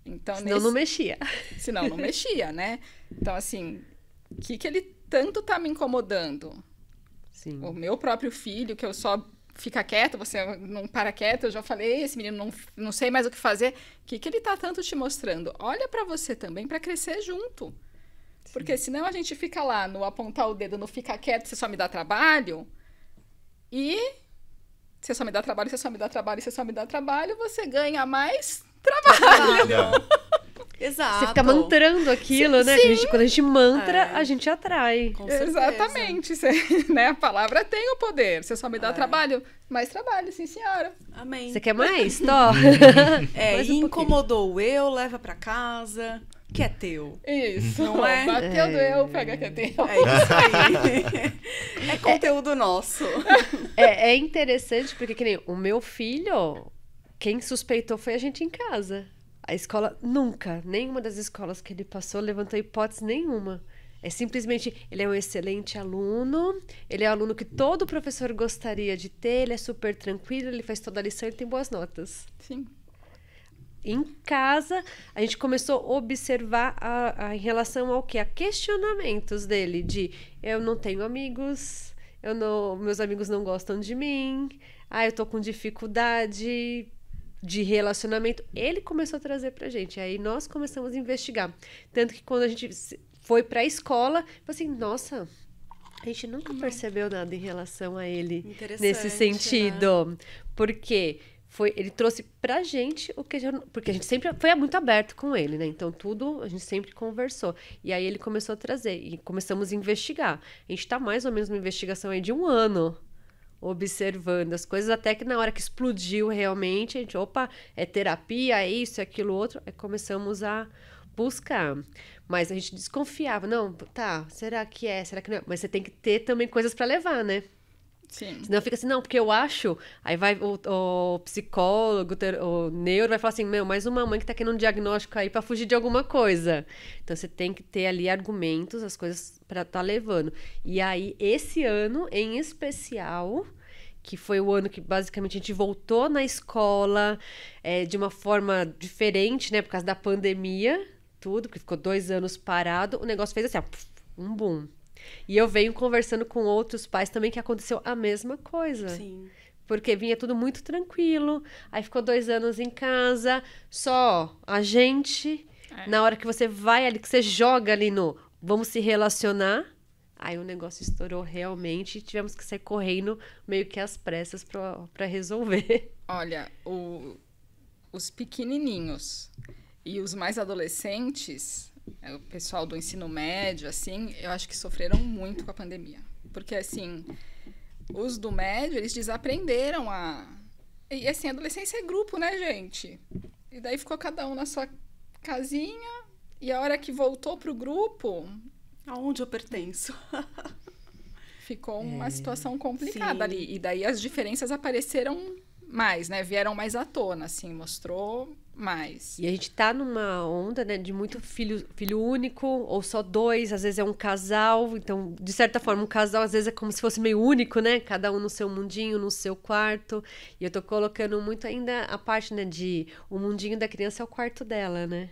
Então, Senão nesse... não mexia. Senão não mexia, né? Então, assim, o que, que ele tanto tá me incomodando? Sim. O meu próprio filho, que eu só fica quieto, você não para quieto, eu já falei, esse menino não, não sei mais o que fazer. O que, que ele tá tanto te mostrando? Olha para você também para crescer junto. Porque senão a gente fica lá no apontar o dedo, no ficar quieto, você só me dá trabalho. E você só me dá trabalho, você só me dá trabalho, você só me dá trabalho, você ganha mais trabalho. <laughs> Exato. Você fica mantrando aquilo, sim, né? Sim. A gente, quando a gente mantra, é. a gente atrai. Com Exatamente. Você, <laughs> né? A palavra tem o poder. Você só me dá é. trabalho, mais trabalho, sim, senhora. Amém. Você quer mais? Tó. <laughs> é, mais um incomodou pouquinho. eu, leva para casa que é teu. Isso. Não é? Bateu é... eu, pega que é teu. É isso aí. é conteúdo é... nosso. É, é, interessante porque, que nem o meu filho, quem suspeitou foi a gente em casa. A escola, nunca, nenhuma das escolas que ele passou levantou hipótese nenhuma. É simplesmente, ele é um excelente aluno, ele é um aluno que todo professor gostaria de ter, ele é super tranquilo, ele faz toda a lição e tem boas notas. Sim em casa, a gente começou a observar a, a, em relação ao que? A questionamentos dele, de eu não tenho amigos, eu não, meus amigos não gostam de mim, ah, eu tô com dificuldade de relacionamento. Ele começou a trazer pra gente, aí nós começamos a investigar. Tanto que quando a gente foi pra escola, assim, nossa, a gente nunca percebeu nada em relação a ele nesse né? sentido. Né? Porque foi ele trouxe pra gente o que já, porque a gente sempre foi muito aberto com ele, né? Então tudo a gente sempre conversou. E aí ele começou a trazer e começamos a investigar. A gente tá mais ou menos numa investigação aí de um ano observando as coisas até que na hora que explodiu realmente, a gente, opa, é terapia, é isso, é aquilo outro, aí começamos a buscar. Mas a gente desconfiava, não, tá, será que é? Será que não? É? Mas você tem que ter também coisas para levar, né? Sim. Senão fica assim, não, porque eu acho. Aí vai o, o psicólogo, o neuro vai falar assim: meu, mais uma mãe que tá querendo um diagnóstico aí para fugir de alguma coisa. Então você tem que ter ali argumentos, as coisas para tá levando. E aí, esse ano em especial que foi o ano que basicamente a gente voltou na escola é, de uma forma diferente, né? Por causa da pandemia, tudo, porque ficou dois anos parado, o negócio fez assim, ó, um boom. E eu venho conversando com outros pais também que aconteceu a mesma coisa. Sim. Porque vinha tudo muito tranquilo, aí ficou dois anos em casa, só a gente. É. Na hora que você vai ali, que você joga ali no vamos se relacionar, Aí o negócio estourou realmente e tivemos que sair correndo meio que às pressas para resolver. <laughs> Olha, o, os pequenininhos e os mais adolescentes, é, o pessoal do ensino médio, assim, eu acho que sofreram muito com a pandemia. Porque, assim, os do médio, eles desaprenderam a. E, assim, adolescência é grupo, né, gente? E daí ficou cada um na sua casinha, e a hora que voltou pro grupo. Aonde eu pertenço? <laughs> ficou é, uma é, situação complicada sim. ali. E daí as diferenças apareceram mais, né? Vieram mais à tona, assim, mostrou mais. E a gente tá numa onda, né, de muito filho, filho único, ou só dois, às vezes é um casal. Então, de certa forma, um casal às vezes é como se fosse meio único, né? Cada um no seu mundinho, no seu quarto. E eu tô colocando muito ainda a parte, né, de o mundinho da criança é o quarto dela, né?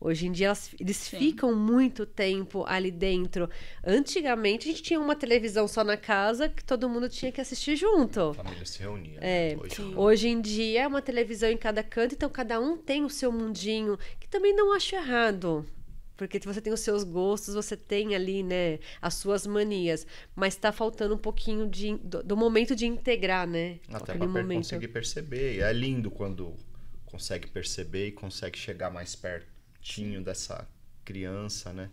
Hoje em dia elas, eles Sim. ficam muito tempo ali dentro. Antigamente a gente tinha uma televisão só na casa que todo mundo tinha que assistir junto. A família se reunia. Né? É. Né? Hoje. em dia é uma televisão em cada canto, então cada um tem o seu mundinho, que também não acho errado. Porque você tem os seus gostos, você tem ali, né, as suas manias. Mas está faltando um pouquinho de, do, do, momento de integrar, né? Até para momento. conseguir perceber. É lindo quando consegue perceber e consegue chegar mais perto dessa criança, né?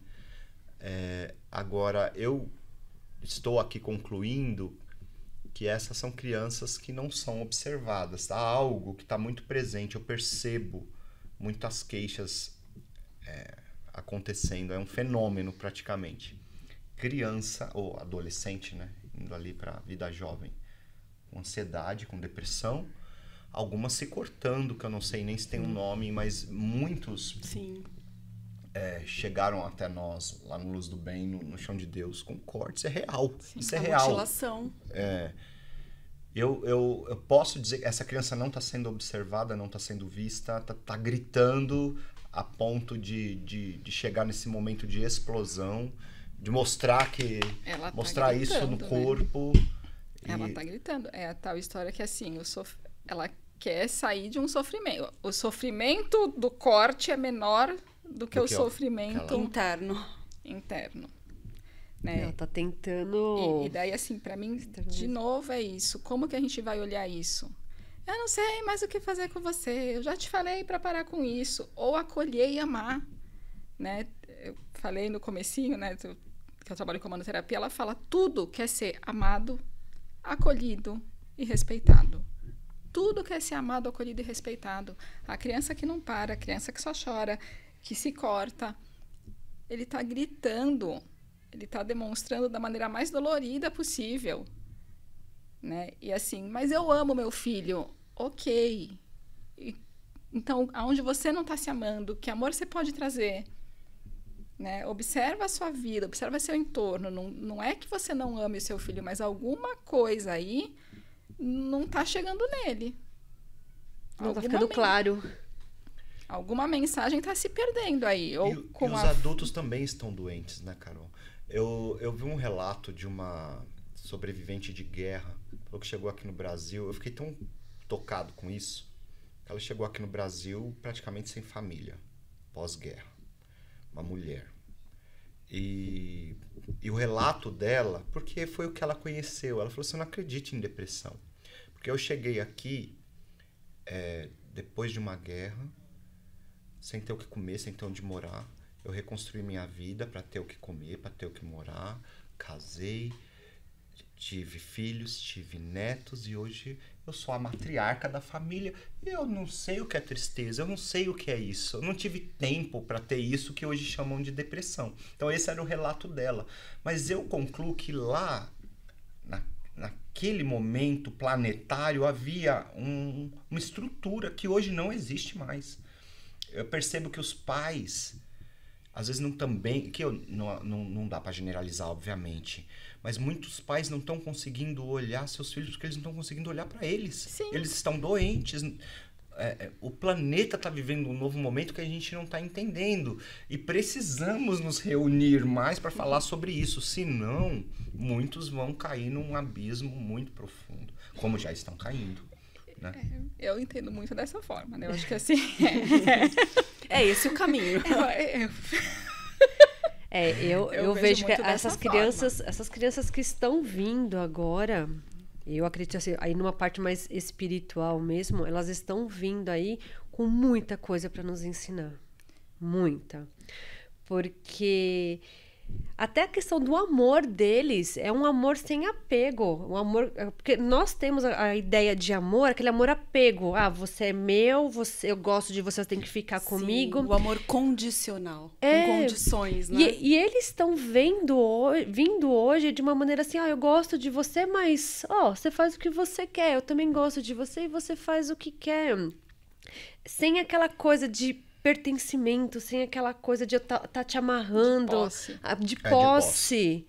É, agora, eu estou aqui concluindo que essas são crianças que não são observadas. Há algo que está muito presente, eu percebo muitas queixas é, acontecendo, é um fenômeno praticamente. Criança ou adolescente, né? Indo ali para a vida jovem, com ansiedade, com depressão algumas se cortando, que eu não sei nem se tem um uhum. nome, mas muitos é, chegaram até nós lá no Luz do Bem, no, no Chão de Deus, com cortes. É real. Sim, isso é real. Mutilação. É. Eu, eu, eu posso dizer que essa criança não está sendo observada, não está sendo vista, está tá gritando a ponto de, de, de chegar nesse momento de explosão, de mostrar que Ela tá mostrar gritando, isso no né? corpo. Né? E... Ela está gritando. É a tal história que assim, eu sou ela que é sair de um sofrimento. O sofrimento do corte é menor do que, do o sofrimento ela... interno. Interno. Né? Ela tá tentando. E, e daí, assim, para mim, de novo é isso. Como que a gente vai olhar isso? Eu não sei mais o que fazer com você. Eu já te falei para parar com isso. Ou acolher e amar, né? Eu falei no comecinho, né? Que eu trabalho com manoterapia. Ela fala tudo quer é ser amado, acolhido e respeitado tudo quer ser amado, acolhido e respeitado. A criança que não para, a criança que só chora, que se corta, ele está gritando, ele está demonstrando da maneira mais dolorida possível. Né? E assim, mas eu amo meu filho. Ok. E, então, aonde você não está se amando, que amor você pode trazer? Né? Observa a sua vida, observa seu entorno. Não, não é que você não ame o seu filho, mas alguma coisa aí não tá chegando nele. Não ah, tá Alguma tá ficando claro. Alguma mensagem tá se perdendo aí. Ou e, com e os a... adultos também estão doentes, né, Carol? Eu, eu vi um relato de uma sobrevivente de guerra, falou que chegou aqui no Brasil. Eu fiquei tão tocado com isso. que Ela chegou aqui no Brasil praticamente sem família, pós-guerra. Uma mulher. E e o relato dela, porque foi o que ela conheceu. Ela falou você não acredite em depressão. Porque eu cheguei aqui é, depois de uma guerra, sem ter o que comer, sem ter onde morar. Eu reconstruí minha vida para ter o que comer, para ter o que morar. Casei, tive filhos, tive netos e hoje eu sou a matriarca da família. Eu não sei o que é tristeza, eu não sei o que é isso. Eu não tive tempo para ter isso que hoje chamam de depressão. Então esse era o relato dela. Mas eu concluo que lá na, naquele momento planetário havia um, uma estrutura que hoje não existe mais. Eu percebo que os pais às vezes não também que eu, não, não, não dá para generalizar obviamente mas muitos pais não estão conseguindo olhar seus filhos porque eles não estão conseguindo olhar para eles. Sim. Eles estão doentes. É, é o planeta está vivendo um novo momento que a gente não está entendendo e precisamos nos reunir mais para falar sobre isso, senão muitos vão cair num abismo muito profundo, como já estão caindo. Né? É, eu entendo muito dessa forma, né? Eu acho que assim. é, <laughs> <laughs> é esse o caminho. É, <laughs> É, eu, eu, eu vejo, que essas crianças, essas crianças que estão vindo agora, eu acredito assim, aí numa parte mais espiritual mesmo, elas estão vindo aí com muita coisa para nos ensinar. Muita. Porque até a questão do amor deles é um amor sem apego. Um amor. É, porque nós temos a, a ideia de amor, aquele amor apego. Ah, você é meu, você, eu gosto de você, você tem que ficar Sim, comigo. O amor condicional. É, com condições, né? E, e eles estão vendo vindo hoje de uma maneira assim, ah, eu gosto de você, mas ó, oh, você faz o que você quer. Eu também gosto de você e você faz o que quer. Sem aquela coisa de pertencimento, sem aquela coisa de eu estar tá, tá te amarrando, de posse. É, de posse. É, de posse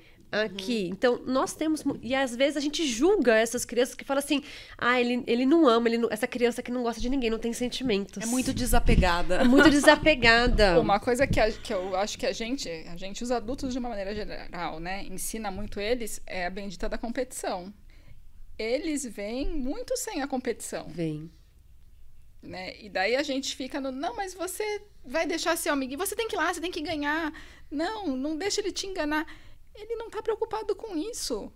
aqui. Uhum. Então, nós temos. E às vezes a gente julga essas crianças que fala assim: ah, ele, ele não ama, ele não, essa criança que não gosta de ninguém, não tem sentimentos. É muito desapegada. É muito desapegada. <laughs> Uma coisa que, a, que eu acho que a gente, a gente, os adultos de uma maneira geral, né, ensina muito eles é a bendita da competição. Eles vêm muito sem a competição. Vem. Né? E daí a gente fica no, não, mas você vai deixar seu amigo você tem que ir lá, você tem que ganhar. Não, não deixa ele te enganar. Ele não está preocupado com isso.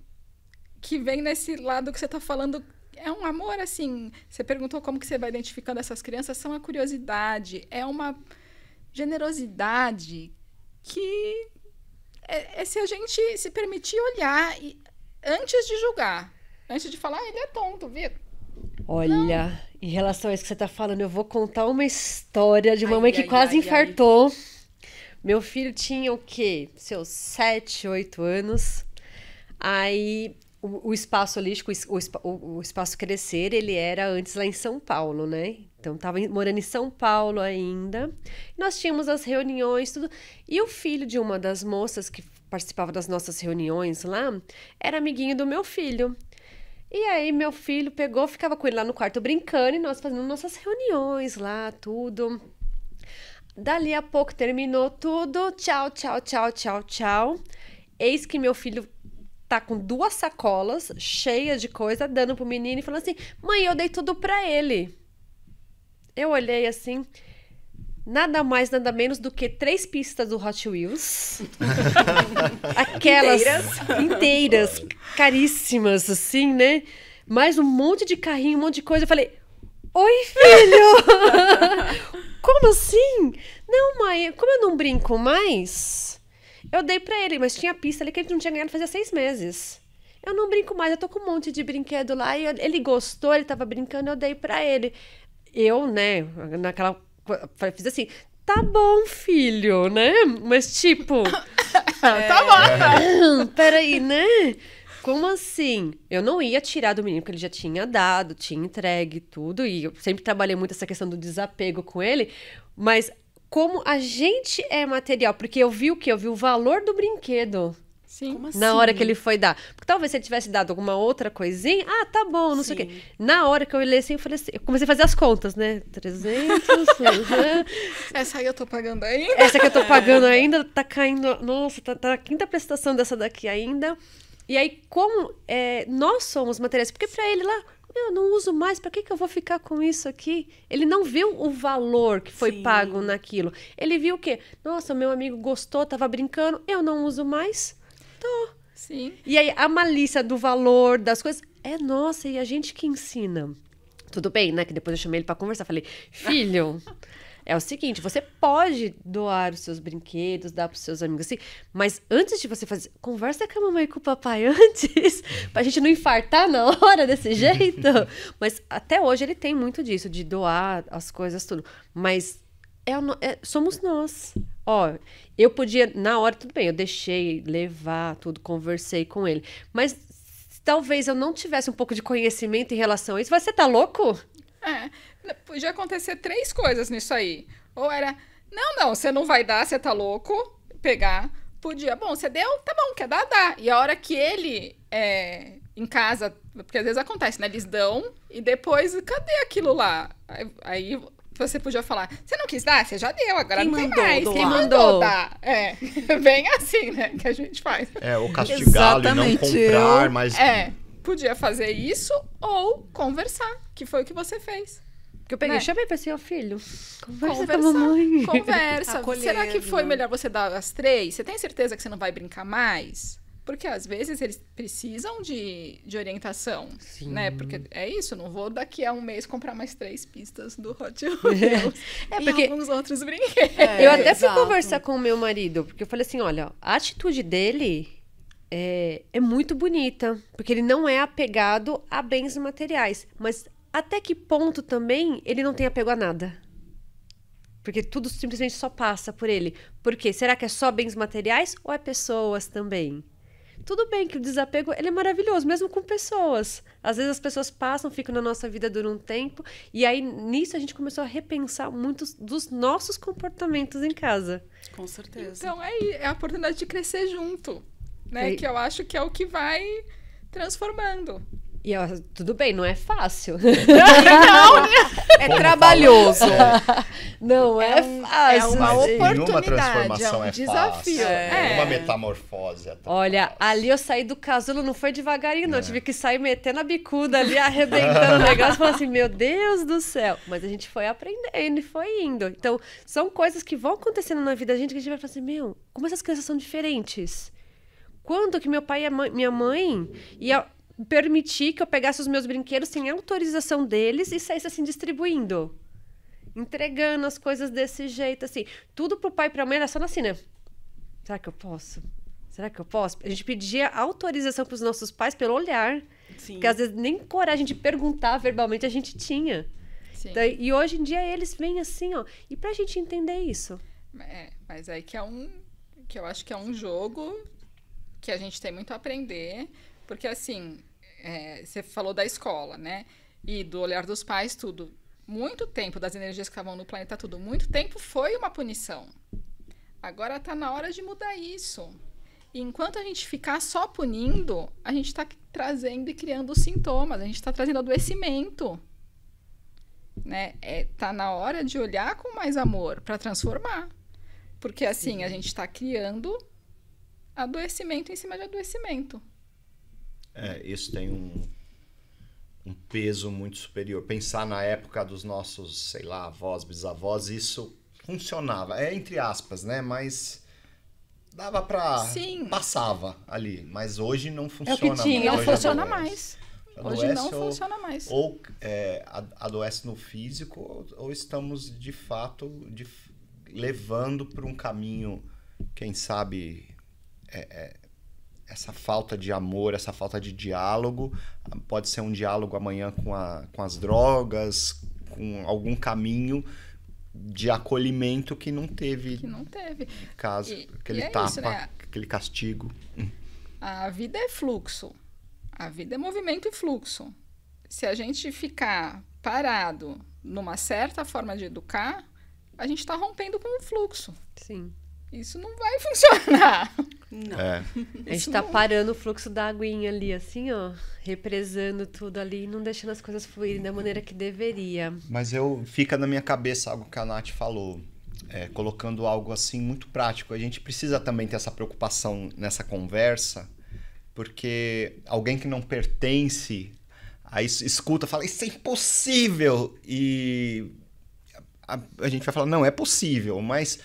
Que vem nesse lado que você está falando, é um amor assim. Você perguntou como que você vai identificando essas crianças, são a curiosidade, é uma generosidade que é, é se a gente se permitir olhar e, antes de julgar, antes de falar, ah, ele é tonto, viu? Olha, não. Em relação a isso que você tá falando, eu vou contar uma história de uma ai, mãe que ai, quase ai, infartou. Meu filho tinha o quê? Seus 7, 8 anos. Aí o, o espaço holístico, o, o, o, espaço crescer, ele era antes lá em São Paulo, né? Então tava morando em São Paulo ainda. Nós tínhamos as reuniões, tudo. E o filho de uma das moças que participava das nossas reuniões lá era amiguinho do meu filho. E aí meu filho pegou, ficava com ele lá no quarto brincando e nós fazendo nossas reuniões lá, tudo. Dali a pouco terminou tudo. Tchau, tchau, tchau, tchau, tchau. Eis que meu filho tá com duas sacolas cheias de coisa, dando pro menino e falando assim: "Mãe, eu dei tudo para ele". Eu olhei assim, nada mais, nada menos do que três pistas do Hot Wheels. <laughs> Aquelas inteiras. inteiras, caríssimas, assim, né? Mais um monte de carrinho, um monte de coisa. Eu falei, Oi, filho! <laughs> como assim? Não, mãe, como eu não brinco mais, eu dei para ele, mas tinha pista ali que ele não tinha ganhado fazia seis meses. Eu não brinco mais, eu tô com um monte de brinquedo lá e ele gostou, ele tava brincando, eu dei para ele. Eu, né, naquela fiz assim, tá bom, filho, né? Mas tipo. <laughs> Tá é... Tá bom, tá? <laughs> Peraí, né? Como assim? Eu não ia tirar do menino, porque ele já tinha dado, tinha entregue tudo, e eu sempre trabalhei muito essa questão do desapego com ele, mas como a gente é material, porque eu vi o que? Eu vi o valor do brinquedo. Sim. Como assim? Na hora que assim? ele foi dar. Porque talvez se ele tivesse dado alguma outra coisinha, ah, tá bom, não Sim. sei o quê. Na hora que eu olhei assim, eu falei assim, eu comecei a fazer as contas, né? 300. <laughs> Essa aí eu tô pagando ainda. Essa que eu tô <laughs> é. pagando ainda, tá caindo. Nossa, tá, tá na quinta prestação dessa daqui ainda. E aí, como é, nós somos materiais, porque para ele lá, eu não uso mais, para que, que eu vou ficar com isso aqui? Ele não viu o valor que foi Sim. pago naquilo. Ele viu o quê? Nossa, meu amigo gostou, tava brincando, eu não uso mais. Tô. Sim. E aí, a malícia do valor das coisas é nossa e a gente que ensina. Tudo bem, né? Que depois eu chamei ele para conversar. Falei, filho. <laughs> é o seguinte, você pode doar os seus brinquedos, dar para seus amigos assim, mas antes de você fazer, conversa com a mamãe e com o papai <laughs> antes, para a gente não infartar na hora desse jeito. <laughs> mas até hoje ele tem muito disso de doar as coisas tudo, mas é, é, somos nós. Ó, eu podia, na hora, tudo bem, eu deixei levar tudo, conversei com ele. Mas talvez eu não tivesse um pouco de conhecimento em relação a isso. Você tá louco? É. Podia acontecer três coisas nisso aí. Ou era, não, não, você não vai dar, você tá louco. Pegar. Podia, bom, você deu, tá bom, quer dar, dá. E a hora que ele é, em casa, porque às vezes acontece, né? Eles dão e depois, cadê aquilo lá? Aí você podia falar, você não quis dar? Você já deu, agora Quem não tem mais. Doar? Quem mandou dar? É, <laughs> bem assim, né, que a gente faz. É, ou castigá-lo e não comprar, eu... mas... É, podia fazer isso ou conversar, que foi o que você fez. Que eu peguei, né? chamei pra assim, ó, filho, conversa Conversar, com a mamãe. Conversa. Acolhendo. <laughs> Será que foi melhor você dar as três? Você tem certeza que você não vai brincar mais? Porque às vezes eles precisam de, de orientação, Sim. né? Porque é isso, não vou daqui a um mês comprar mais três pistas do Hot <laughs> Wheels. É, é porque... alguns outros brinquedos. É, eu até fui conversar com o meu marido, porque eu falei assim, olha, a atitude dele é, é muito bonita, porque ele não é apegado a bens materiais, mas até que ponto também ele não tem apego a nada? Porque tudo simplesmente só passa por ele. Por quê? Será que é só bens materiais ou é pessoas também? Tudo bem que o desapego ele é maravilhoso, mesmo com pessoas. Às vezes as pessoas passam, ficam na nossa vida durante um tempo, e aí nisso a gente começou a repensar muitos dos nossos comportamentos em casa. Com certeza. Então é, é a oportunidade de crescer junto, né? E... É. Que eu acho que é o que vai transformando. E eu, tudo bem, não é fácil. <laughs> não, <laughs> é Como trabalhoso. <laughs> não é, é um, fácil. É uma Mas oportunidade, é um é desafio. Fácil, é. Uma metamorfose. É Olha, fácil. ali eu saí do casulo, não foi devagarinho, não. É. Eu tive que sair metendo a bicuda ali, arrebentando o negócio. Falei assim, meu Deus do céu. Mas a gente foi aprendendo e foi indo. Então, são coisas que vão acontecendo na vida da gente que a gente vai falar assim, meu, como essas crianças são diferentes. Quando que meu pai e minha mãe... E a, permitir que eu pegasse os meus brinquedos sem autorização deles e saísse assim distribuindo. Entregando as coisas desse jeito, assim. Tudo pro pai e pra mãe era só na assim, né? Será que eu posso? Será que eu posso? A gente pedia autorização pros nossos pais pelo olhar. Sim. Porque às vezes nem coragem de perguntar verbalmente a gente tinha. Sim. Então, e hoje em dia eles vêm assim, ó. E pra gente entender isso. É, mas aí que é um. Que eu acho que é um jogo que a gente tem muito a aprender. Porque assim, é, você falou da escola, né? E do olhar dos pais, tudo. Muito tempo das energias que estavam no planeta, tudo. Muito tempo foi uma punição. Agora está na hora de mudar isso. E enquanto a gente ficar só punindo, a gente está trazendo e criando sintomas, a gente está trazendo adoecimento. Né? É, tá na hora de olhar com mais amor para transformar. Porque assim, a gente está criando adoecimento em cima de adoecimento é, isso tem um, um peso muito superior. Pensar na época dos nossos, sei lá, avós, bisavós, isso funcionava. É entre aspas, né? Mas dava para passava ali, mas hoje não funciona. É o que tinha, mais. não funciona mais. hoje não ou, funciona mais. Ou é, adoece no físico, ou, ou estamos de fato de, levando para um caminho, quem sabe, é, é, essa falta de amor, essa falta de diálogo. Ah, pode ser um diálogo amanhã com, a, com as drogas, com algum caminho de acolhimento que não teve. Que não teve. Caso, e, aquele e é tapa, isso, né? aquele castigo. Hum. A vida é fluxo. A vida é movimento e fluxo. Se a gente ficar parado numa certa forma de educar, a gente está rompendo com o fluxo. Sim. Isso não vai <laughs> funcionar. Não. É. <laughs> A gente tá parando o fluxo da aguinha ali, assim, ó, represando tudo ali, não deixando as coisas fluírem da maneira que deveria. Mas eu fica na minha cabeça algo que a Nath falou. É, colocando algo assim muito prático. A gente precisa também ter essa preocupação nessa conversa, porque alguém que não pertence a isso escuta, fala, isso é impossível! E a, a, gente vai falar, não, é possível, mas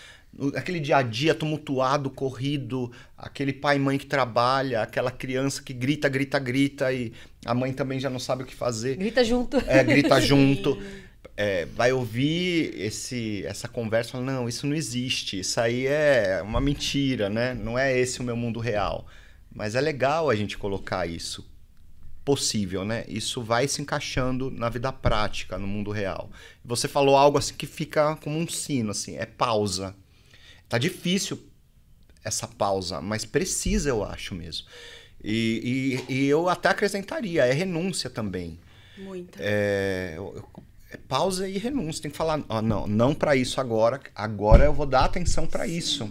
aquele dia a dia tumultuado, corrido, aquele pai e mãe que trabalha, aquela criança que grita, grita, grita e a mãe também já não sabe o que fazer. Grita junto. É, grita <laughs> junto. É, vai ouvir esse, essa conversa e não, isso não existe, isso aí é uma mentira, né? Não é esse o meu mundo real. Mas é legal a gente colocar isso possível, né? Isso vai se encaixando na vida prática, no mundo real. Você falou algo assim que fica como um sino, assim, é pausa. Tá difícil essa pausa, mas precisa, eu acho mesmo. E, e, e eu até acrescentaria, é renúncia também. Muita. É, é, pausa e renúncia. Tem que falar, ó, não, não para isso agora. Agora eu vou dar atenção para isso.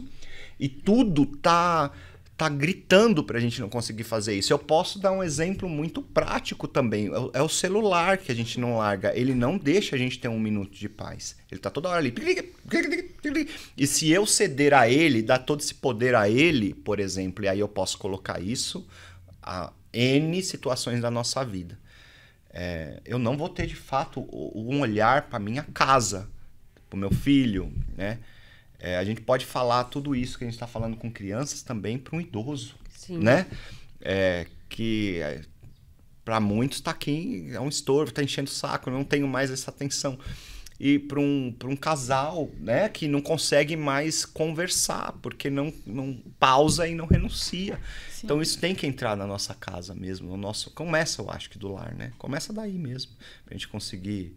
E tudo tá tá gritando para a gente não conseguir fazer isso. Eu posso dar um exemplo muito prático também. É, é o celular que a gente não larga. Ele não deixa a gente ter um minuto de paz. Ele tá toda hora ali. E se eu ceder a ele, dar todo esse poder a ele, por exemplo, e aí eu posso colocar isso a N situações da nossa vida. É, eu não vou ter de fato um olhar para minha casa, para o meu filho, né? É, a gente pode falar tudo isso que a gente está falando com crianças também para um idoso, Sim. né? É, que é, para muitos está aqui, é um estorvo, está enchendo o saco, não tenho mais essa atenção. E para um, um casal né, que não consegue mais conversar, porque não, não pausa e não renuncia. Sim. Então isso tem que entrar na nossa casa mesmo, no nosso. Começa, eu acho que do lar, né? Começa daí mesmo. Pra gente conseguir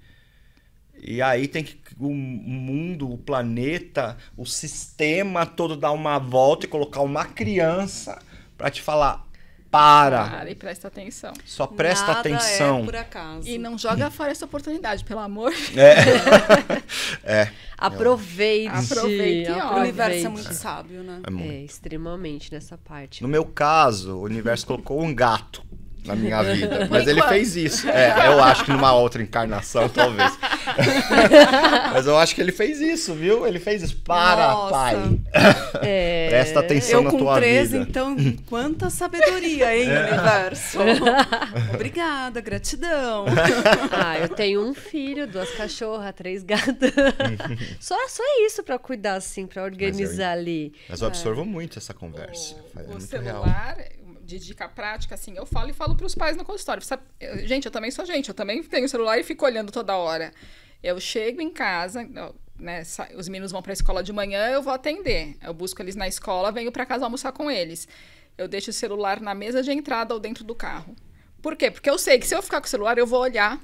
e aí tem que o mundo, o planeta, o sistema todo dar uma volta e colocar uma criança para te falar para. Para e presta atenção. Só presta Nada é atenção. É por acaso. E não joga hum. fora essa oportunidade, pelo amor. É. <laughs> é. Aproveite. Aproveite. o universo é muito sábio, né? É, muito. é, extremamente nessa parte. No meu caso, o universo colocou um gato na minha vida. <laughs> Mas ele fez isso. É, eu acho que numa outra encarnação, <laughs> talvez. <laughs> Mas eu acho que ele fez isso, viu? Ele fez isso. Para, Nossa. pai. É... Presta atenção eu na tua 13, vida. então, quanta sabedoria, hein, é. universo? Obrigada, gratidão. Ah, eu tenho um filho, duas cachorras, três gatas. só, só isso para cuidar, assim, para organizar mas eu, ali. Mas eu é. absorvo muito essa conversa. O, é o celular... Real de dica prática, assim, eu falo e falo para os pais no consultório. Gente, eu também sou gente, eu também tenho celular e fico olhando toda hora. Eu chego em casa, né, os meninos vão para a escola de manhã, eu vou atender. Eu busco eles na escola, venho para casa almoçar com eles. Eu deixo o celular na mesa de entrada ou dentro do carro. Por quê? Porque eu sei que se eu ficar com o celular, eu vou olhar.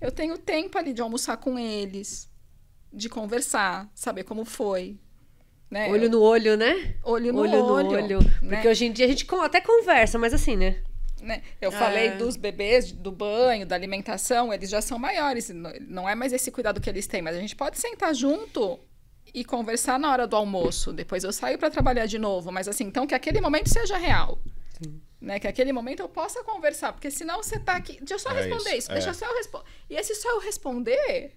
Eu tenho tempo ali de almoçar com eles, de conversar, saber como foi, né? Olho no olho, né? Olho no olho. olho, no olho. Né? Porque hoje em dia a gente até conversa, mas assim, né? Né? Eu ah. falei dos bebês, do banho, da alimentação, eles já são maiores. Não é mais esse cuidado que eles têm, mas a gente pode sentar junto e conversar na hora do almoço. Depois eu saio para trabalhar de novo, mas assim, então que aquele momento seja real. Sim. Né? Que aquele momento eu possa conversar, porque senão você tá aqui. Deixa eu só é responder isso, isso. É. deixa só eu responder. E esse só eu responder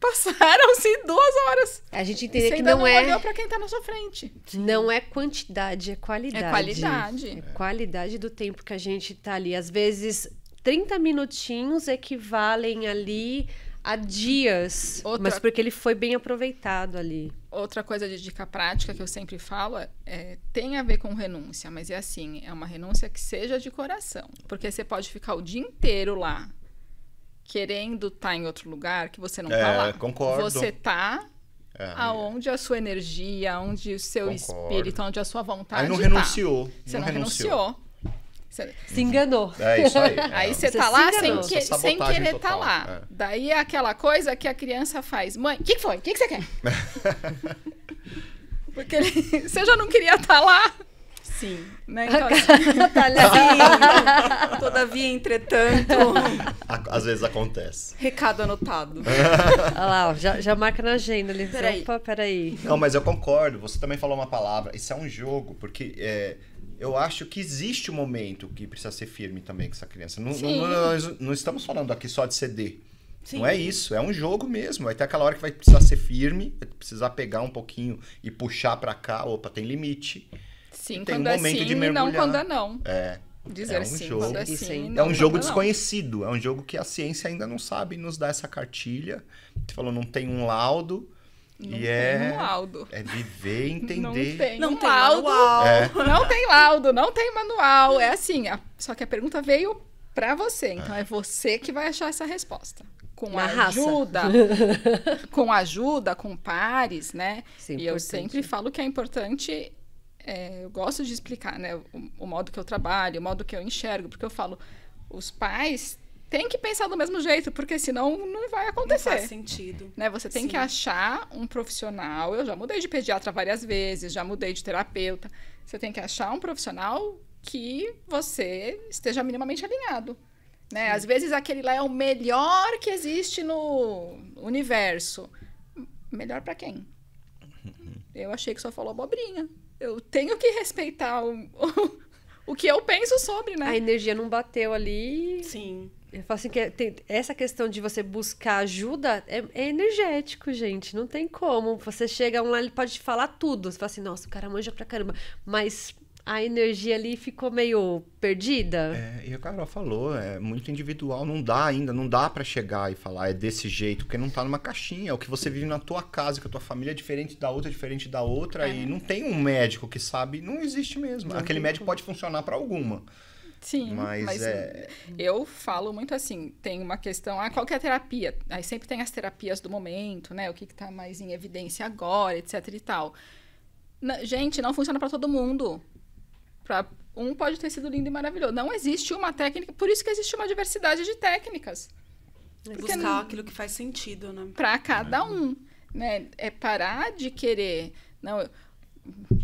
Passaram-se duas horas. A gente entendeu que não, não é. olhou para quem tá na sua frente. Não é quantidade, é qualidade. É qualidade. É qualidade do tempo que a gente tá ali. Às vezes, 30 minutinhos equivalem ali a dias, Outra... mas porque ele foi bem aproveitado ali. Outra coisa de dica prática que eu sempre falo é, é, tem a ver com renúncia, mas é assim, é uma renúncia que seja de coração, porque você pode ficar o dia inteiro lá querendo estar tá em outro lugar que você não está é, tá lá. Concordo. Você está é, aonde é. a sua energia, aonde o seu concordo. espírito, aonde a sua vontade. Aí não tá. renunciou. Você não, não renunciou. renunciou. Se enganou. É isso aí. <laughs> É. Aí você, está se lá sem, que... sem querer estar tá lá. É. Daí é aquela coisa que a criança faz. Mãe, o que, que, foi? O que, que, você quer? <laughs> Porque ele... <laughs> você já não queria estar tá lá. Sim. Né? <laughs> Então, assim, tá assim <laughs> todavia, entretanto. Às vezes acontece. Recado anotado. <laughs> Olha lá, já, já marca na agenda. Ele peraí. Opa, peraí. Não, mas eu concordo. Você também falou uma palavra. Isso é um jogo, porque. É, eu acho que existe um momento que precisa ser firme também com essa criança. Não, não, não, não estamos falando aqui só de ceder. Sim. Não é isso, é um jogo mesmo. Vai ter aquela hora que vai precisar ser firme, vai precisar pegar um pouquinho e puxar para cá. Opa, tem limite. Sim, tem quando um é momento é sim, de mergulhar. não quando é não. É. Dizer é um sim, jogo. quando é, é sim. É um jogo é desconhecido, é um jogo que a ciência ainda não sabe nos dar essa cartilha. Você falou, não tem um laudo. Não e é, é viver e entender. Não tem, não tem laudo. Manual. É. Não tem laudo, não tem manual. É assim, a... só que a pergunta veio para você. Então é. é. você que vai achar essa resposta. Com Na ajuda, raça. <laughs> com ajuda, com pares, né? Sim, e eu sempre falo que é importante é, eu gosto de explicar, né? O, o, modo que eu trabalho, o modo que eu enxergo, porque eu falo, os pais têm que pensar do mesmo jeito, porque senão não vai acontecer. Não faz sentido. Né? Você tem Sim. que achar um profissional. Eu já mudei de pediatra várias vezes, já mudei de terapeuta. Você tem que achar um profissional que você esteja minimamente alinhado. Né? Às vezes aquele lá é o melhor que existe no universo. Melhor para quem? Uhum. Eu achei que só falou abobrinha eu tenho que respeitar o, o, <laughs> o que eu penso sobre, né? A energia não bateu ali. Sim. Eu falo assim que é, tem, essa questão de você buscar ajuda é, é, energético, gente. Não tem como. Você chega um lá, ele pode te falar tudo. Você fala assim, nossa, o cara manja pra caramba. Mas a energia ali ficou meio perdida. É, e a Carol falou, é muito individual, não dá ainda, não dá para chegar e falar é desse jeito, porque não tá numa caixinha, é o que você vive na tua casa, que a tua família é diferente da outra, é diferente da outra, é. e não tem um médico que sabe, não existe mesmo. Não Aquele médico pode funcionar para alguma. Sim, mas, mas é... eu falo muito assim, tem uma questão, ah, qual que é a terapia? Aí sempre tem as terapias do momento, né? O que, que tá mais em evidência agora, etc e tal. gente, não funciona para todo mundo. Pra, um pode ter sido lindo e maravilhoso. Não existe uma técnica, por isso que existe uma diversidade de técnicas. É Porque Buscar não, aquilo que faz sentido, né? Para cada é. um, né? É parar de querer, não,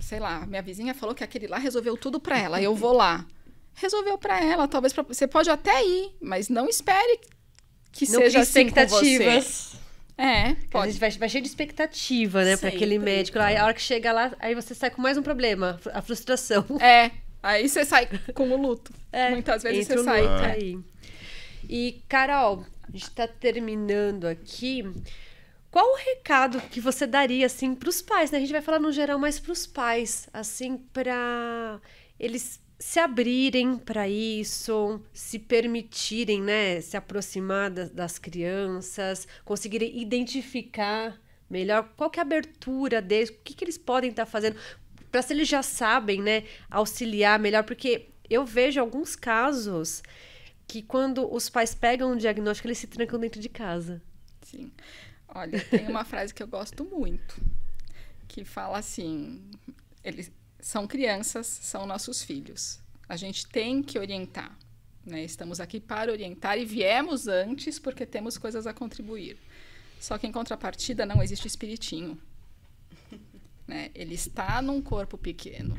sei lá, minha vizinha falou que aquele lá resolveu tudo para ela, eu vou lá. <laughs> Resolveu para ela, talvez pra, você pode até ir, mas não espere que não seja assim com você. É, pode. A gente vai, vai cheio de expectativa, né? Sempre. Pra aquele médico Aí a hora que chega lá, aí você sai com mais um problema, a frustração. <laughs> É, aí você sai com o luto. É, Muitas vezes você sai. Luto, é. aí. E, Carol, a gente tá terminando aqui. Qual o recado que você daria, assim, pros pais, né? A gente vai falar no geral, mas pros pais, assim, pra eles se abrirem para isso, se permitirem, né, se aproximar das, das crianças, conseguirem identificar melhor qual é a abertura deles, o que, que eles podem estar tá fazendo, para se eles já sabem, né, auxiliar melhor, porque eu vejo alguns casos que quando os pais pegam um diagnóstico, eles se trancam dentro de casa. Sim. Olha, tem uma frase que eu gosto muito, que fala assim, eles, são crianças, são nossos filhos. A gente tem que orientar. Né? Estamos aqui para orientar e viemos antes porque temos coisas a contribuir. Só que em contrapartida não existe espiritinho. <laughs> Né? Ele está num corpo pequeno,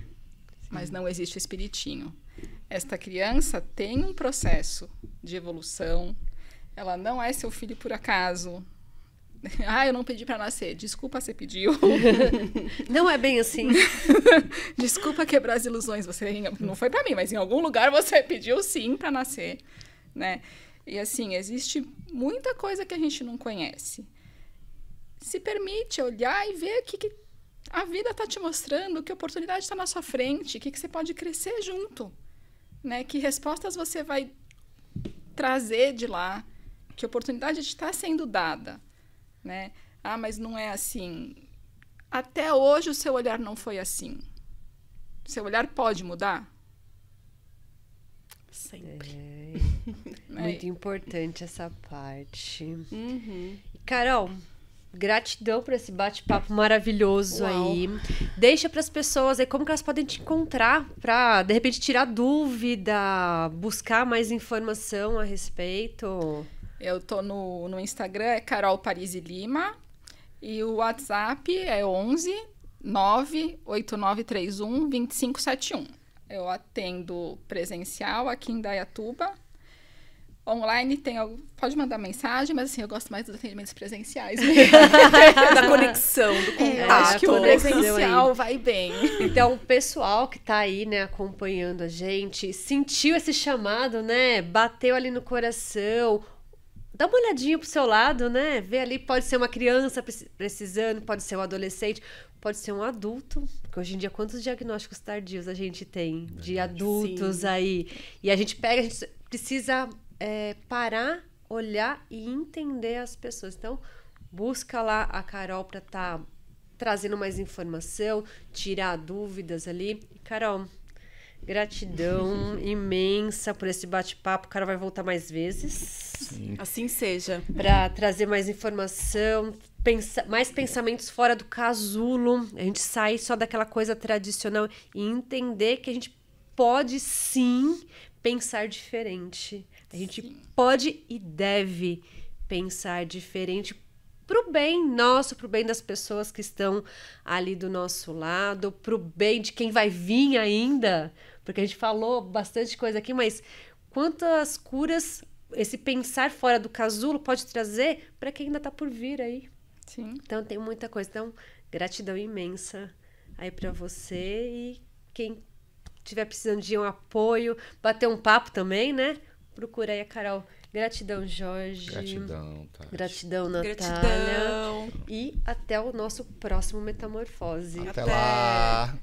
mas não existe espiritinho. Esta criança tem um processo de evolução. Ela não é seu filho por acaso, <laughs> Ah, eu não pedi para nascer. Desculpa, você pediu. <laughs> não é bem assim. <laughs> Desculpa quebrar as ilusões. Você não foi para mim, mas em algum lugar você pediu sim para nascer, né? E assim, existe muita coisa que a gente não conhece. Se permite olhar e ver o que, que a vida está te mostrando, que oportunidade está na sua frente, o que, que você pode crescer junto, né? Que respostas você vai trazer de lá, que oportunidade está sendo dada né? Ah, mas não é assim. Até hoje o seu olhar não foi assim. Seu olhar pode mudar? Sempre. É, <laughs> né? muito importante essa parte. Uhum. Carol, gratidão por esse bate-papo maravilhoso Uau. aí. Deixa para as pessoas aí como que elas podem te encontrar para de repente tirar dúvida, buscar mais informação a respeito. Eu tô no, no Instagram, é Carol Parisi Lima. E o WhatsApp é 11 98931 2571. Eu atendo presencial aqui em Dayatuba. Online tem, pode mandar mensagem, mas assim, eu gosto mais dos atendimentos presenciais. <laughs> da conexão, do contato. É, acho que o presencial vai bem. Então, o pessoal que está aí, né, acompanhando a gente, sentiu esse chamado, né? Bateu ali no coração, dá uma olhadinha pro seu lado, né? Vê ali, pode ser uma criança precisando, pode ser um adolescente, pode ser um adulto. Porque hoje em dia, quantos diagnósticos tardios a gente tem de adultos Sim. aí? E a gente pega, a gente precisa é, parar, olhar e entender as pessoas. Então, busca lá a Carol pra estar tá trazendo mais informação, tirar dúvidas ali. Carol, Gratidão <laughs> imensa por esse bate-papo. O cara vai voltar mais vezes. Sim. Assim seja. Para trazer mais informação, pensa mais pensamentos fora do casulo. A gente sair só daquela coisa tradicional e entender que a gente pode sim pensar diferente. A gente sim. pode e deve pensar diferente para o bem nosso, para o bem das pessoas que estão ali do nosso lado, para o bem de quem vai vir ainda, porque a gente falou bastante coisa aqui, mas quantas curas esse pensar fora do casulo pode trazer para quem ainda está por vir aí. Sim. Então tem muita coisa. Então, gratidão imensa aí para você e quem tiver precisando de um apoio, bater um papo também, né? Procura aí a Carol. Gratidão, Jorge. Gratidão, Tati. Gratidão, Natália. Gratidão. E até o nosso próximo Metamorfose. Até, até. lá.